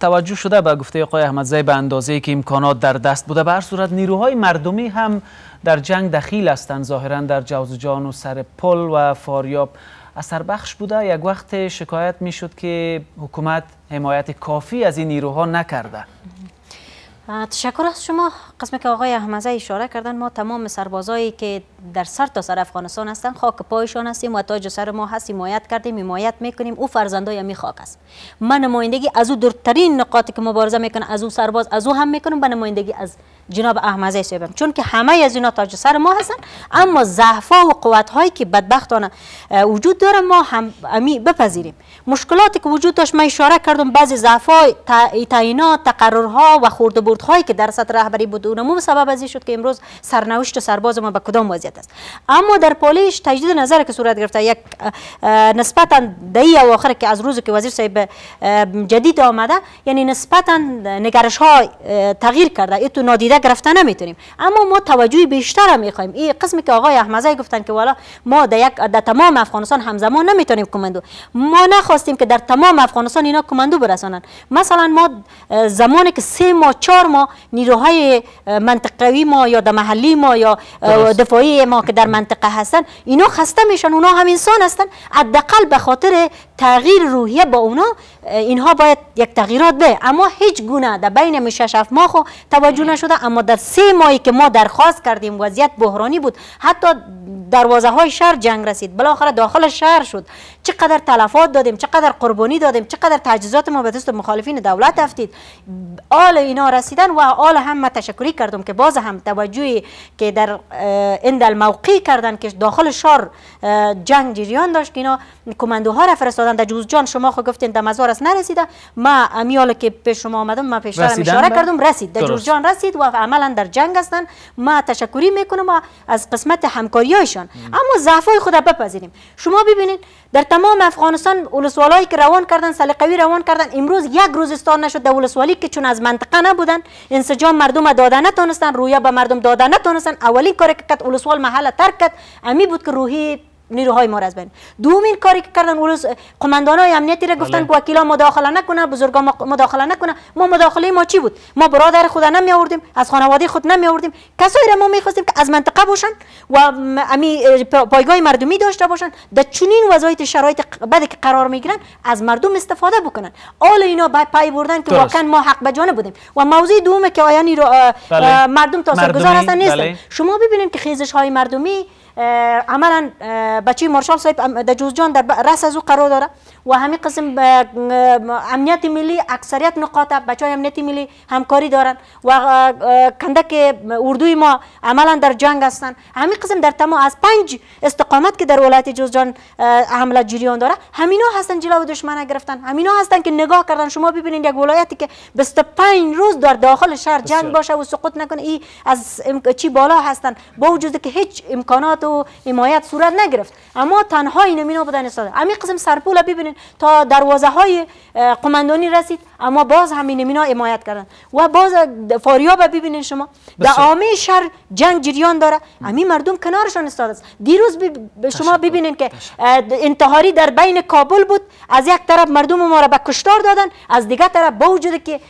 توجه شده به گفته آقای احمدزی به اندازه که امکانات در دست بوده به هر صورت نیروهای مردمی هم در جنگ دخیل هستند ظاهرا در جوزجان و سر پل و فاریاب اثر بخش بوده یک وقت شکایت شد که حکومت حمایت کافی از این نیروها نکرده تشکر از شما قسمی که آقای احمزه اشاره کردن ما تمام سربازایی که در سر تا سر افغانستان هستن خاک پایشان هستیم و تاج سر ما هست حمایت کردیم حمایت میکنیم او فرزندای می خاک است من نمایندگی از او دورترین نقاطی که مبارزه میکنه از او سرباز از او هم میکنیم به نمایندگی از جناب احمزه صاحبم چون که همه از اینا تاج سر ما هستن اما ضعف و قوت هایی که بدبختانه وجود داره ما هم امی بپذیریم مشکلاتی که وجود داشت من اشاره کردم بعضی ضعف های تعینات تقررها و برد هایی که در سطح رهبری بود و اونمو سبب ازی شد که امروز سرنوشت سرباز ما به کدام وضعیت است اما در پالیش تجدید نظر که صورت گرفته یک نسبتا دی اواخر که از روز که وزیر صاحب جدید آمده یعنی نسبتا نگرش ها تغییر کرده ایتو نادیده گرفته نمیتونیم اما ما توجه بیشتر هم میخوایم این قسمی که آقای احمدزی گفتن که والا ما در یک در تمام افغانستان همزمان نمیتونیم کماندو ما نخواستیم که در تمام افغانستان اینا کماندو برسانن مثلا ما زمانی که سه ما چهار ماه نیروهای منطقوی ما یا در محلی ما یا دفاعی ما که در منطقه هستن اینا خسته میشن اونا هم انسان هستن حداقل به خاطر تغییر روحیه با اونا اینها باید یک تغییرات به اما هیچ گونه در بین شش هفت ماه خو توجه بله. نشده اما در سه ماهی که ما درخواست کردیم وضعیت بحرانی بود حتی دروازه های شهر جنگ رسید بالاخره داخل شهر شد چقدر تلفات دادیم چقدر قربانی دادیم چقدر تجهیزات ما به دست مخالفین دولت افتید آل اینا رسیدن و آل هم تشکری کردم که باز هم توجهی که در اند موقی کردن که داخل شار جنگ جریان داشت که اینا کماندوها را فرستادن در جوزجان شما خو گفتین در مزار است نرسیده ما امیال که به شما آمدم ما پیش اشاره کردم رسید در جوزجان رسید و عملا در جنگ هستن ما تشکری میکنم از قسمت همکاریایشان اما ضعفای خود بپذیریم شما ببینید در تمام افغانستان ولسوالایی که روان کردن سلیقوی روان کردن امروز یک روز استان نشد در اولسوالی که چون از منطقه نبودن انسجام مردم داده نتونستن رویا به مردم داده نتونستن اولین کاری که کت اولسوال محله ترک امی بود که روحی نیروهای ما را دومین کاری که کردن ولوس قماندان های امنیتی را گفتن بله. که وکیلا مداخله نکنه بزرگا مداخله نکنه ما مداخله ما چی بود ما برادر خود نمی آوردیم از خانواده خود نمی آوردیم کسایی را ما خواستیم که از منطقه باشن و امی پایگاه مردمی داشته باشن در چنین وضعیت شرایط بدی که قرار میگیرن از مردم استفاده بکنن آل اینا پای بردن که واقعا ما حق بجانه بودیم و موضوع دومه که آیا نیرو بله. مردم تاثیرگذار هستن نیستن بله. شما ببینید که خیزش های مردمی عملا بچی مارشال صاحب در جوزجان در رس از او قرار داره و همین قسم امنیت ملی اکثریت نقاط بچه های امنیت ملی همکاری دارن و کندک اردوی ما عملا در جنگ هستن همین قسم در تمام از پنج استقامت که در ولایت جوزجان حمله جریان داره همینا هستن جلو دشمنه گرفتن همینا هستن که نگاه کردن شما ببینید یک ولایتی که 25 روز در داخل شهر جنگ باشه و سقوط نکنه ای از چی بالا هستن با وجود که هیچ امکانات و حمایت صورت نگرفت اما تنها این مینا بودن استاد همین قسم سرپوله ببینید تا دروازه های قماندانی رسید اما باز همین مینا حمایت کردن و باز فاریاب ببینید شما در عامه شهر جنگ جریان داره همین مردم کنارشان استاد است دیروز شما ببینید که انتحاری در بین کابل بود از یک طرف مردم ما را به کشتار دادن از دیگر طرف با وجود که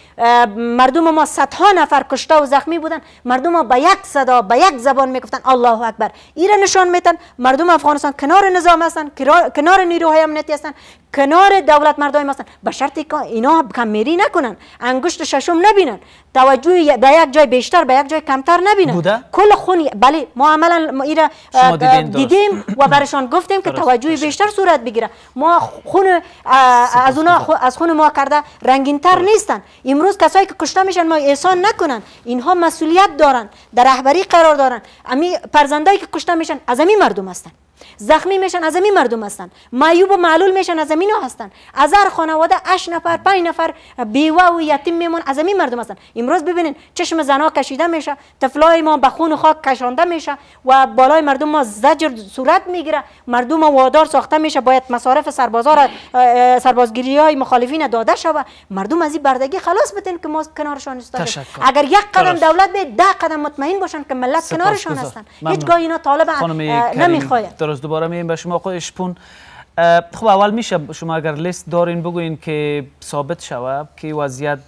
مردم ما صدها نفر کشته و زخمی بودن مردم ما به یک صدا به یک زبان میگفتن الله اکبر ایران نشان میتن مردم افغانستان کنار نظام هستن کنار نیروهای امنیتی هستن کنار دولت مردای ما به شرط که اینا کمری نکنن انگشت ششم نبینن توجه به یک جای بیشتر به یک جای کمتر نبینن بوده؟ کل خون بله ما عملا ما ایره دیدیم و [COUGHS] برشان گفتیم که توجه بیشتر صورت بگیره ما خون از اونا از خون ما کرده رنگین تر نیستن امروز کسایی که کشته میشن ما احسان نکنن اینها مسئولیت دارن در رهبری قرار دارن امی پرزندایی که کشته میشن از همین مردم هستن زخمی میشن از این مردم هستن معیوب و معلول میشن از اینو هستن از هر خانواده اش نفر 5 نفر بیوه و یتیم میمون از این مردم هستن امروز ببینین چشم زنا کشیده میشه طفلای ما به خون و خاک کشانده میشه و بالای مردم ما زجر صورت میگیره مردم ما وادار ساخته میشه باید مصارف سربازار سربازگیری های مخالفین داده شوه مردم از این بردگی خلاص بتین که ما کنارشان هستیم اگر یک قدم دولت به ده قدم مطمئن باشن که ملت کنارشان هستن هیچگاه اینا طالب نمیخواید روز دوباره میایم به شما آقای اشپون خب اول میشه شما اگر لیست دارین بگوین که ثابت شود که وضعیت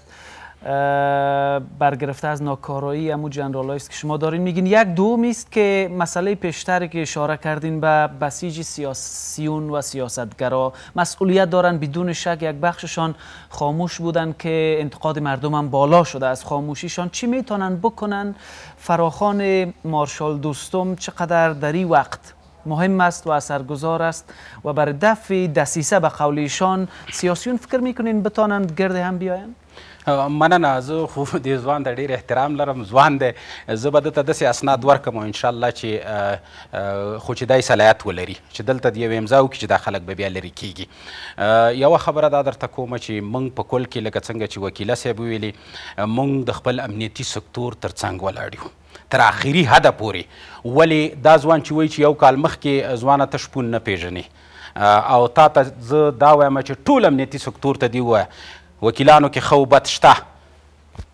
برگرفته از ناکارایی امو جنرال است که شما دارین میگین یک دو است که مسئله پیشتر که اشاره کردین به بسیج سیاسیون و سیاستگرا مسئولیت دارن بدون شک یک بخششان خاموش بودن که انتقاد مردم هم بالا شده از خاموشیشان چی میتونن بکنن فراخان مارشال دوستم چقدر در این وقت مهم است و اثرگذار است و بر دفع دسیسه به قول سیاسیون فکر میکنین بتانند گرد هم بیایند مننه زه خو [LAUGHS] دې ځوان ته ډېر احترام لرم ځوان دی زه به دته داسې اسناد ورکړم انشاءالله چې خو چې دی صلاحیت ولري چې دلته د یو امضا وکړي چې دا خلک به بیا لرې کیږي یوه خبره دا درته کومه چې موږ په کل کې لکه څنګه چې وکیله صاحب ویلي موږ د خپل امنیتي سکتور تر څنګ ولاړ یو تر آخري حده پورې ولې دا ځوان چې وایي چې یو کال مخکې ځوانه ته شپون نه پیژني او تا ته زه دا وایم چې ټول امنیتي سکتور ته دې ووایه وکیلانو کې خوبت شته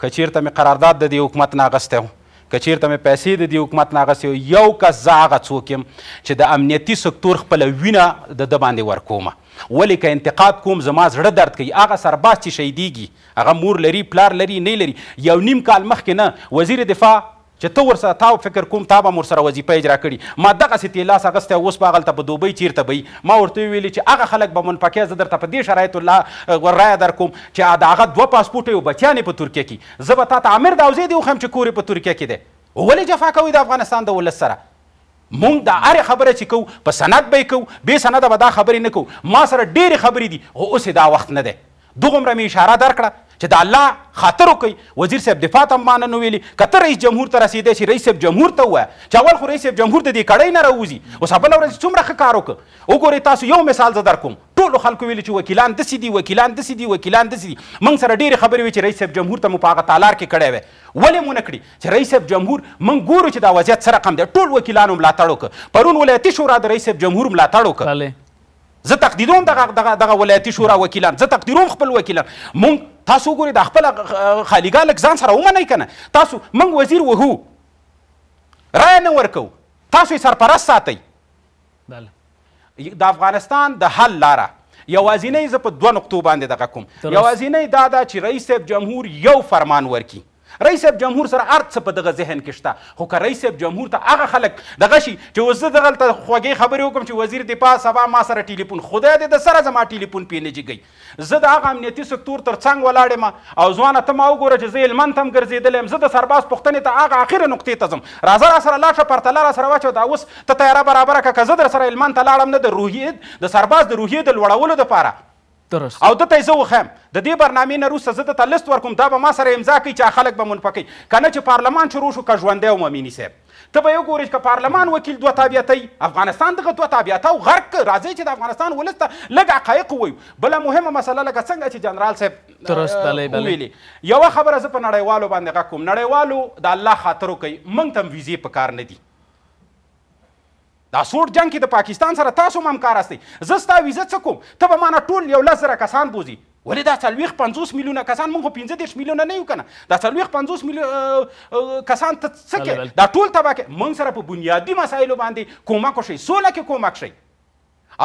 که چیرته مې قرارداد د دې حکومت نه اخیستی و که چیرته مې پیسې د دې حکومت نه اخیستې یو کس زه هغه څوک یم چې د امنیتي سکتور خپله وینه د ده باندې ورکومه ولې که انتقاد کوم زما زړه درد کوي هغه سرباز چې شهیدیږي هغه مور لري پلار لري نه لري یو نیم کال مخکې نه وزیر دفاع چې ته ورسره تا فکر کوم تا به م ورسره وظیفه اجرا کړي ما دغسې تې لاس اخیستی اوس به هغلته په دوبۍ چیرته به وي ما ورته وویلي چې هغه خلک به منفقې زه درته په دې شرایطو لا رایه در کوم چې د هغه دوه پاسپورټه یو بچیان په ترکیه کې زه به تا ته امیر د حوزې دې وښیم چې کور په ترکیه کې دی ولې جفا کوي د افغانستان د ولس سره مونږ د هرې خبره چې کوو په سند به یې کوو بې سنده به دا خبرې نه کوو ما سره ډېرې خبرې دي خو اوس دا وخت نه دی دوغومره مې اشاره درکړه چې د الله خاطر وکړي وزیر صاحب دفاع ته ما نن ویلي که رئیس جمهور ته رسېدی شي رئیس صاحب جمهور ته ووایه چې اول خو رئیس صاحب جمهور د دې کړۍ نه راوځي اوس بله ورځ څومره ښه کار وکړه وګورئ تاسو یو مثال زه درکوم ټولو خلکو ویلي چې وکیلان داسې دي وکیلان داسې دي وکیلان داسې دي موږ سره ډېرې خبرې وې چې رئیس صاحب جمهور ته مو په هغه تالار کې کړی وی ولې مو نه کړي چې رئیس صاحب جمهور موږ ګورو چې دا وضعیت څه رقم دی ټول وکیلانو ملاتړ وکړه پرون ولایتي شورا د رئیس صاحب جمهور ملاتړ وکړه زه تقدیروم دغه دغه دغه ولایتي شورا وکیلان زه تقدیروم خپل وکیلان مونږ تاسو ګورئ د خپل خالیګا لږ ځان سره ومنئ که نه تاسو موږ وزیر وهو رایه نه ورکوو تاسو یې سرپرست ساتئ بله د افغانستان د حل لاره یوازینی زه په دوه نقطو باندې دغه کوم یوازینی دا ده چې رئیس صاحب جمهور یو فرمان ورکي رئیس صاحب جمهور سره هر څه په دغه ذهن کې شته خو که رئیس صاحب جمهور ته هغه خلک دغه شي چې اوس زه دغلته خوږې خبرې وکړم چې وزیر دفاع سبا ما سره ټلیفون خدای دې د سره زما ټلیفون پې نه جګوي زه د هغه امنیتي سکتور تر څنګ ولاړ یم او ځوانه ته ما وګوره چې زه هلمند ته هم ګرځېدلی یم زه د سرباز پوښتنې ته هغه آخره نقطې ته ځم راځه را سره لاړ شه پرتله را سره واچوه دا اوس ته تیاره برابره کړه که زه در سره هلمند ته لاړم نه د روحیې د سرباز د روحیې د لوړولو دپاره درست او دته زه وخم د دې برنامې نه وروسته زه درته لست ورکوم دا به ما سره امضا کوي چې خلک به منفقي که نه چې پارلمان شروع شو که ژوندی وم امیني صاحب ته به یې وګورې چې که پارلمان وکیل دوه تابعتۍ افغانستان دغه دوه تابعته او غرق راځئ چې د افغانستان ولس ته لږ حقایق ووایو بله مهمه مسله لکه څنګه چې جنرال صاحب وویلې یوه خبره زه په نړیوالو باندې غږ کوم نړیوالو د الله خاطر وکوئ موږ ته هم ویزې په کار نه دي دا سوړ جنگ کې د پاکستان سره تاسو هم کار استی زه ستا ویزه څه کوم ته به مانه ټول یو لس زره کسان بوزي ولې دا څلوېښت پنځوس میلیونه کسان موږ خو پنځه دېرش میلیونه نه یو که نه دا څلوېښت پنځوس میلیون کسان ته څه کې دا ټول تباه کې موږ سره په بنیادي مسایلو باندې کومک وشئ سوله کې کومک شئ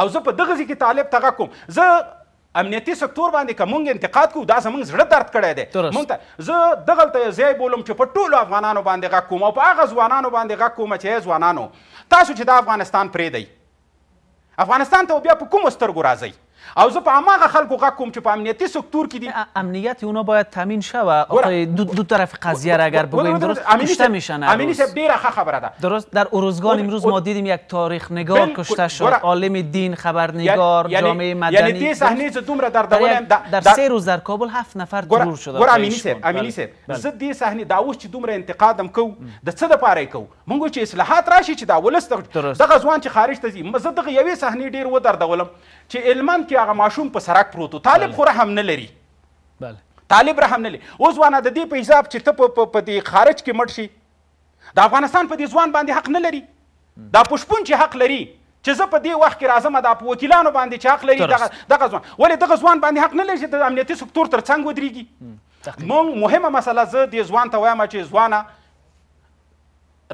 او زه په دغه ځای کې طالب ته غږ کوم زه امنیتي سکتور باندې کومنګ انتقاد کو دا زمونږ زړه درد کړی دی مونږ ته زه دغلته ځای بولم چې په ټولو افغانانو باندې غږ کوم او په هغه ځوانانو باندې غږ کوم چې ځوانانو تاسو چې دا افغانستان پرېږدئ افغانستان ته بیا په کومو سترګو راځئ او زه په هماغه خلکو غږ کوم چې په امنیتي سکتور کې دي امنیتی اونا باید تامین شوه آقای دو, دو طرف قضیه اگر بگویم درست کشته میشن امینی ډیره ښه خبره ده درست در اروزگان امروز ما دیدیم یک تاریخ نگار کشته شد عالم دین خبرنگار یعنی- یعنی- جامعه یعنی مدنی یعنی دی صحنه ز دومره در دوام در سه روز در کابل هفت نفر دور شده ګور امینی بله. بله. زه دې صحنه دا اوس چې دومره انتقادم کو د څه پاره کو مونږ چې اصلاحات راشي چې دا ولست دغه ځوان چې خارج ته ځي دغه یوې صحنه ډیر و در دولم چې المان کې هغه ماشوم په سرک پروت طالب خو رحم نه لري طالب رحم نه لري اوس ځوانه د دې په حساب چې ته په دې خارج کې مړ شي د افغانستان په دې ځوان باندې حق نه لري دا پشپون چې حق لري چې زه په دې وخت کې راځم دا په وکیلانو باندې چې حق لري دغه دغه ځوان ولې دغه ځوان باندې حق نه لري چې د امنیتي سکتور تر څنګ ودرېږي مونږ مهمه مسله زه دې ځوان ته وایم چې ځوانه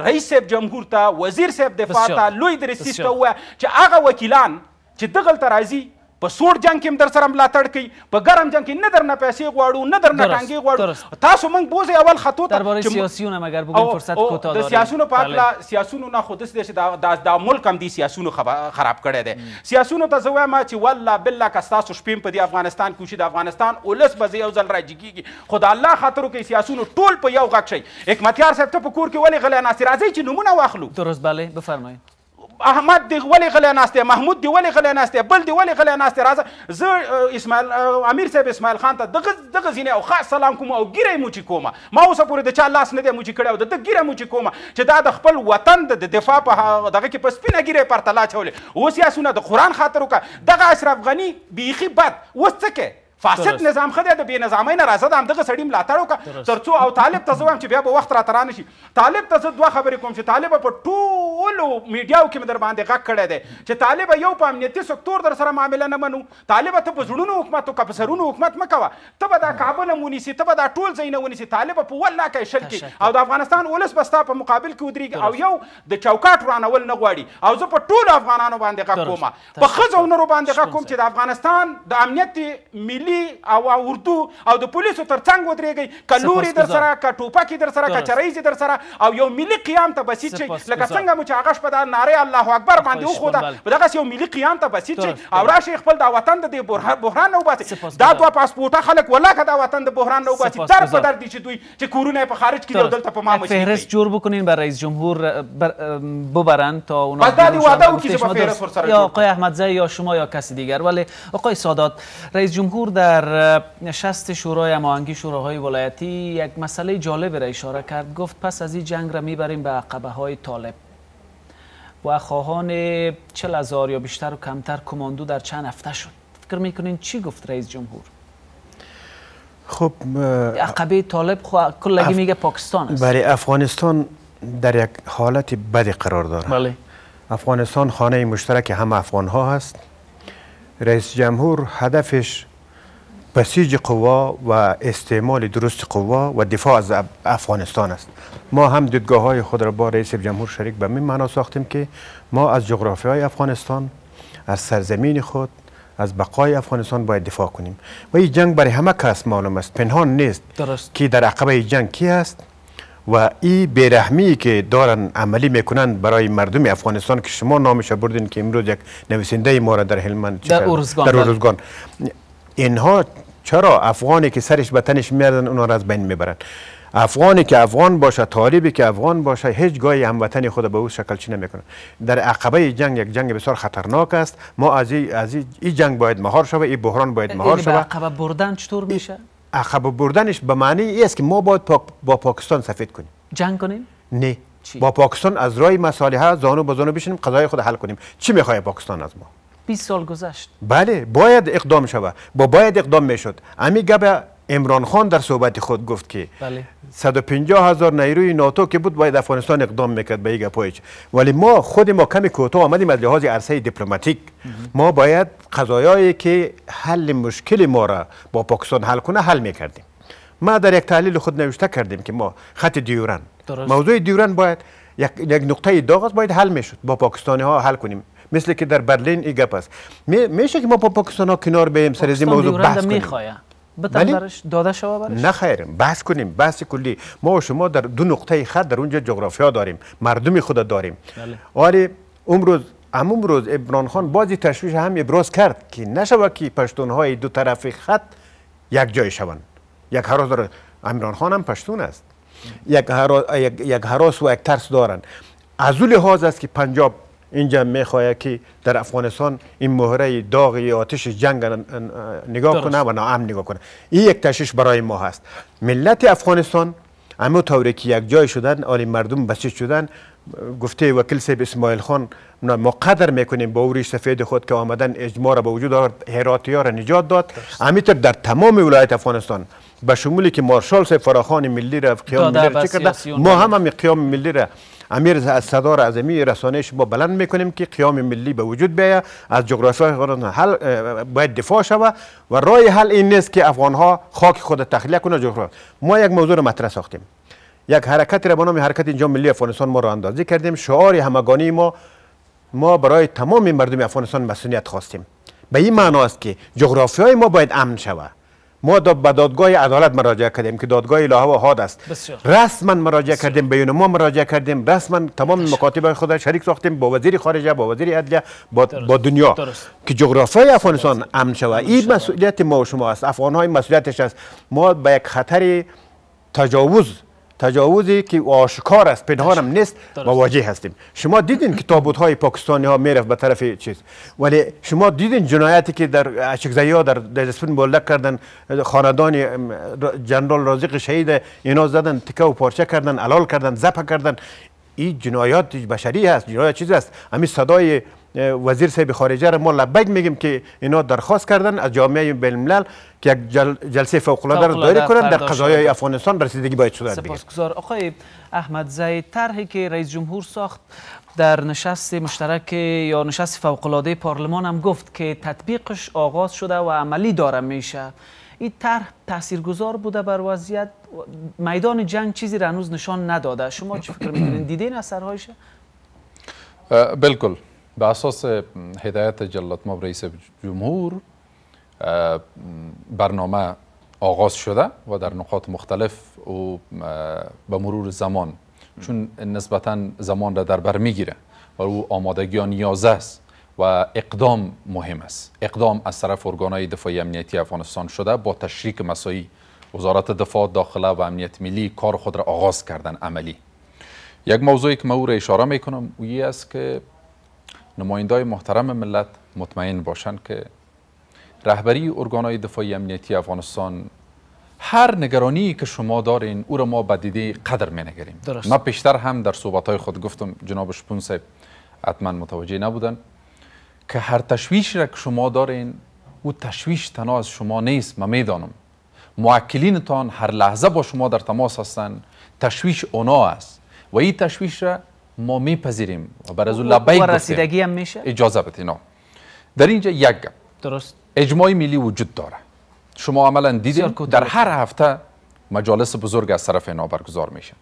رئیس صاحب جمهور ته وزیر صاحب دفاع ته لوی درسیس ته ووایه چې هغه وکیلان چې دغلته راځي په سوړ جنگ کې هم در سره ملاتړ کوي په ګرم جنگ کې نه درنه پیسې غواړو نه درنه ټانګې غواړو تاسو موږ بوزي اول خطو ته درباره سیاسیونه مگر بگیم فرصت کوتاه داره د سیاسونو په اړه سیاسونو نه خود دې دا دا, دا ملک هم دي سیاسونو خراب کړي دي سیاسونو ته زویا ما چې والله بالله که تاسو شپیم په دی افغانستان کې د افغانستان اولس به یو ځل راځيږي خدا الله خاطر کې سیاسونو ټول په یو غږ شي حکمتیار صاحب ته په کور کې ولې غلی ناصر راځي چې نمونه واخلو درست بله بفرمایئ احمد دی ولې غلی ناست محمود دی ولې غلی ناست بل دی ولې غلی ناست راځه زه اسماعیل امیر صاحب اسماعیل خان ته دغه دغه ځینې او خاص سلام کوم او ګیره مو چې کوم ما اوسه پورې د چا لاس نه دی مو چې کړی او د ګیره مو چې کوم چې دا د خپل وطن د دفاع په دغه کې په سپینه ګیره پرتلا چولې اوس یا سونه د قران خاطر وکړه دغه اشرف غنی بیخي بد اوس څه فاسد نظام خدای د بې نظامۍ نه راځه د همدغه سړي ملاتړ وکړه تر څو او طالب ته زه وایم چې بیا به وخت راته رانه شي طالب ته زه دوه خبرې کوم چې طالبه په ټولو میډیاو کې مې در باندې غږ کړی دی چې طالبه یو په امنیتي سکتور در سره معامله نه منو طالبه ته په زړونو حکومت وکړه په سرونو حکومت مه کوه ته به دا کابل هم ونیسي ته به دا ټول ځایونه ونیسي طالبه په ول ناکه شل کې او د افغانستان ولس به ستا په مقابل کې ودرېږي او یو د چوکاټ ورانول نه غواړي او زه په ټولو افغانانو باندې غږ کوم په ښځو نرو باندې غږ کوم چې د افغانستان د امنیتي ملي ملي او اردو او د پولیسو تر څنګ ودرېږئ که لورې در سره که ټوپکې در سره که چرایزې در سره او یو ملي قیام ته بسیج شئ لکه څنګه مو چې هغه شپه دا نارې الله اکبر باندې وښوده په دغسې یو ملي قیام ته بسیج شئ او راشئ خپل دا وطن د دې بحران نه وباسئ دا دوه پاسپورټه خلک ولاکه دا وطن د بحران نه وباسي در به در دي چې دوی چې کورونه په خارج کې دلته په ما فهرست جور بکنین بر رئیس جمهور بر ببرن تا اونا یا آقای احمدزی یا شما یا کسی دیگر ولی آقای سادات رئیس جمهور در نشست شورای هماهنگی شوراهای ولایتی یک مسئله جالب را اشاره کرد گفت پس از این جنگ را میبریم به عقبه های طالب و خواهان چل هزار یا بیشتر و کمتر کماندو در چند هفته شد فکر میکنین چی گفت رئیس جمهور خب عقبه طالب خو... کلگی میگه پاکستان است برای بله، افغانستان در یک حالت بدی قرار داره بله. افغانستان خانه مشترک هم افغان ها هست رئیس جمهور هدفش بسیج قوا و استعمال درست قوا و دفاع از افغانستان است ما هم دیدگاه های خود را با رئیس جمهور شریک به این معنا ساختیم که ما از جغرافی های افغانستان از سرزمین خود از بقای افغانستان باید دفاع کنیم و این جنگ برای همه کس معلوم است پنهان نیست که در عقبه جنگ کی است و این بیرحمی که دارن عملی میکنن برای مردم افغانستان که شما نامش بردین که امروز یک نویسنده ما را در هلمند در اورزگان اینها چرا افغانی که سرش به تنش میردن اونا را از بین میبرن افغانی که افغان باشه طالبی که افغان باشه هیچ گاهی هموطن خود به او شکل چی نمیکنه در عقبه جنگ یک جنگ بسیار خطرناک است ما از این از جنگ باید مهار شوه این بحران باید یعنی مهار شوه عقبه بردن چطور میشه عقبه بردنش به معنی است که ما باید با پاکستان سفید کنیم جنگ کنیم نه با پاکستان از روی مصالحه زانو به زانو بشینیم قضای خود حل کنیم چی میخواد پاکستان از ما 20 سال گذشت بله باید اقدام شود با باید اقدام میشد امی گپ امران خان در صحبت خود گفت که بله. 150 هزار نیروی ناتو که بود باید افغانستان اقدام میکرد به یک ولی ما خود ما کمی کوتاه آمدیم از لحاظ عرصه دیپلماتیک ما باید قضایایی که حل مشکل ما را با پاکستان حل کنه حل میکردیم ما در یک تحلیل خود نوشته کردیم که ما خط دیورن موضوع دیورن باید یک, یک نقطه داغ باید حل میشد با پاکستانی ها حل کنیم مثل که در برلین ای گپ است می میشه که ما با پاکستان ها کنار بیم سر این موضوع بحث کنیم بتن برش داده شوا برش نه بحث کنیم بحث کلی ما و شما در دو نقطه خط در اونجا جغرافیا داریم مردمی خود داریم بله. امروز عموم روز عمران خان بازی تشویش هم ابراز کرد که نشوه که پشتون های دو طرف خط یک جای شوند یک هراس روز عمران خان هم پشتون است یک حراس و یک ترس دارن از لحاظ است که پنجاب اینجا میخواهد که در افغانستان این مهره داغ آتش جنگ نگاه کنه و ناام نگاه کنه این یک تشش برای ما هست ملت افغانستان اما طوری که یک جای شدن آلی مردم بسیج شدن گفته وکیل سیب اسماعیل خان ما قدر میکنیم با اوریش سفید خود که آمدن اجماع را به وجود آورد هراتی ها را نجات داد همینطور در تمام ولایت افغانستان به شمولی که مارشال سیب فراخان ملی را قیام ملی ما هم قیام ملی را امیر از صدا را از امی بلند میکنیم که قیام ملی به وجود بیاید از جغرافیای های حل باید دفاع شود و رای حل این نیست که افغان ها خاک خود تخلیه کنند جغرافیا ما یک موضوع مطرح ساختیم یک حرکت را به نام حرکت اینجا ملی افغانستان ما را اندازی کردیم شعار همگانی ما ما برای تمام مردم افغانستان مسئولیت خواستیم به این معنا است که جغرافیای ما باید امن شود ما دا به دادگاه عدالت مراجعه کردیم که دادگاه الهه و حاد است رسما مراجعه کردیم به ما مراجعه کردیم رسما تمام مکاتب خود را شریک ساختیم با وزیر خارجه با وزیر عدلیه با, با دنیا که جغرافیای افغانستان امن شود این مسئولیت ما و شما است افغان های مسئولیتش است ما به یک خطر تجاوز تجاوزی که آشکار است پنهانم نیست واجه هستیم شما دیدین که تابوت های پاکستانی ها میرفت به طرف چیز ولی شما دیدین جنایتی که در اشکزایی ها در دستفون بولدک کردن خاندان جنرال رازق شهید اینا زدن تکه و پارچه کردن علال کردن زپه کردن این جنایات بشری هست جنایات چیز است همین صدای وزیر صاحب خارجه را ما لبک میگیم که اینا درخواست کردن از جامعه بین الملل که یک جلسه فوق العاده را دایره در قضایای افغانستان رسیدگی باید شود. سپاسگزار آقای احمد زید طرحی که رئیس جمهور ساخت در نشست مشترک یا نشست فوق العاده پارلمان هم گفت که تطبیقش آغاز شده و عملی داره میشه این طرح تاثیرگذار بوده بر وضعیت میدان جنگ چیزی را هنوز نشان نداده شما چه فکر میکنین دیدین اثرهایش بالکل به اساس هدایت جلات ماب رئیس جمهور برنامه آغاز شده و در نقاط مختلف و به مرور زمان چون نسبتا زمان را در بر میگیره و او آمادگی ها نیاز است و اقدام مهم است اقدام از طرف ارگانهای دفاعی امنیتی افغانستان شده با تشریک مسایی وزارت دفاع داخله و امنیت ملی کار خود را آغاز کردن عملی یک موضوعی که ما او را اشاره میکنم او است که نمایندای محترم ملت مطمئن باشند که رهبری ارگانهای دفاعی امنیتی افغانستان هر نگرانی که شما دارین او را ما به قدر می نگریم ما پیشتر هم در صحبت خود گفتم جناب شپون حتما متوجه نبودن که هر تشویش را که شما دارین او تشویش تنها از شما نیست ما میدانم تان هر لحظه با شما در تماس هستند تشویش اونا است و این تشویش را ما میپذیریم و بر از اون لبیک رسیدگی هم میشه اجازه بدین در اینجا یک درست اجماع ملی وجود داره شما عملا در هر هفته مجالس بزرگ از طرف اینا برگزار میشه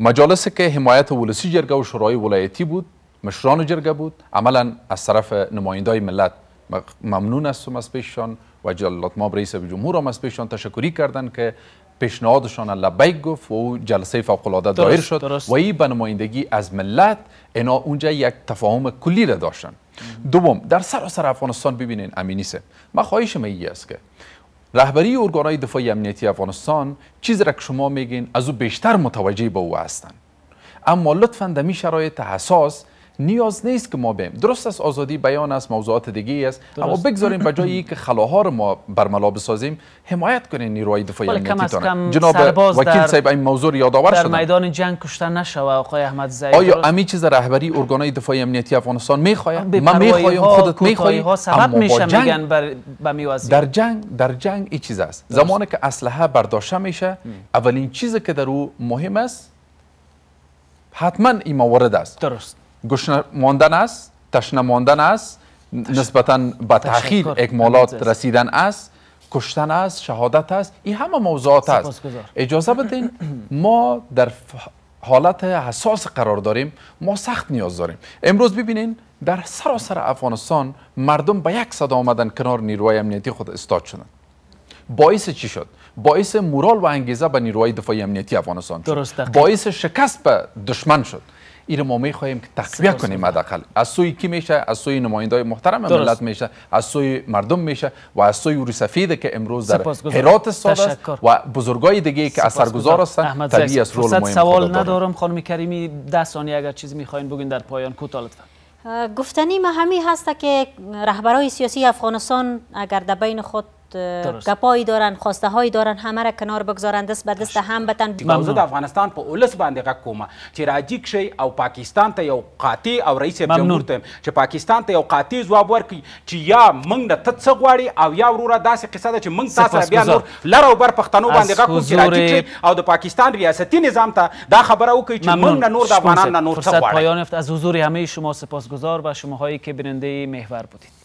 مجالس که حمایت ولسی جرگه و شورای ولایتی بود مشران جرگه بود عملا از طرف نمایندای ملت ممنون هستم از پیششان و جلالت ما رئیس جمهور هم از تشکری کردن که پیشنهادشان لبیک گفت و جلسه فوق دایر شد و این به نمایندگی از ملت اینا اونجا یک تفاهم کلی را داشتن دوم در سراسر افغانستان ببینین امینیسه ما خواهش ما است که رهبری ارگانهای دفاعی امنیتی افغانستان چیز را که شما میگین از او بیشتر متوجه به او هستن اما لطفا در می شرایط حساس نیاز نیست که ما بیم درست است آزادی بیان است موضوعات دیگه است اما بگذاریم جایی که خلاها رو ما برملا بسازیم حمایت کنین نیروهای دفاعی امنیتی جناب وکیل صاحب این موضوع یادآور شد در میدان جنگ کشته نشوه آقای احمد زید آیا امی چیز رهبری ارگانهای دفاعی امنیتی افغانستان میخواهد ما میخواهیم خودت میخواهی سبب میشه میگن بر در جنگ در جنگ این چیز است زمانی که اسلحه برداشته میشه اولین چیزی که در او مهم است حتما این موارد است درست گشنه ماندن است تشنه ماندن است نسبتا به یک اکمالات رسیدن است کشتن است شهادت است این همه موضوعات است اجازه بدین ما در حالت حساس قرار داریم ما سخت نیاز داریم امروز ببینین در سراسر افغانستان مردم به یک صدا آمدن کنار نیروهای امنیتی خود استاد شدن باعث چی شد باعث مورال و انگیزه به نیروهای دفاعی امنیتی افغانستان شد باعث شکست به دشمن شد این ما می که تقویه کنیم حداقل از سوی کی میشه از سوی های محترم درست. ملت میشه از سوی مردم میشه و از سوی روی سفید که امروز در هرات ساده است و بزرگای دیگه که اثرگذار هستند طبیعی است رول مهم سوال ندارم خانم کریمی ده ثانیه اگر چیزی میخواین بگین در پایان کوتاه لطفا گفتنی ما همی هست که رهبرای سیاسی افغانستان اگر در بین خود گپایی دارن خواسته هایی دارن همه را کنار بگذارن دست به دست هم بتن موضوع د افغانستان په اولس باندې غږ کومه چې راجیک شي او پاکستان ته یو قاطع او رئیس جمهور ته چې پاکستان ته یو قاطع ځواب ورکړي چې یا موږ نه ته څه غواړي او یا وروره داسې قصه ده چې موږ تاسو بیا نور لر او بر پښتنو باندې غږ کوو چې راجیک شي او د پاکستان ریاستي نظام ته دا خبره وکړي چې موږ نه نور د افغانان نه نور څه غواړي فرصت پایان از حضور همه شما سپاسگزار و شماهایی که بیننده محور بودید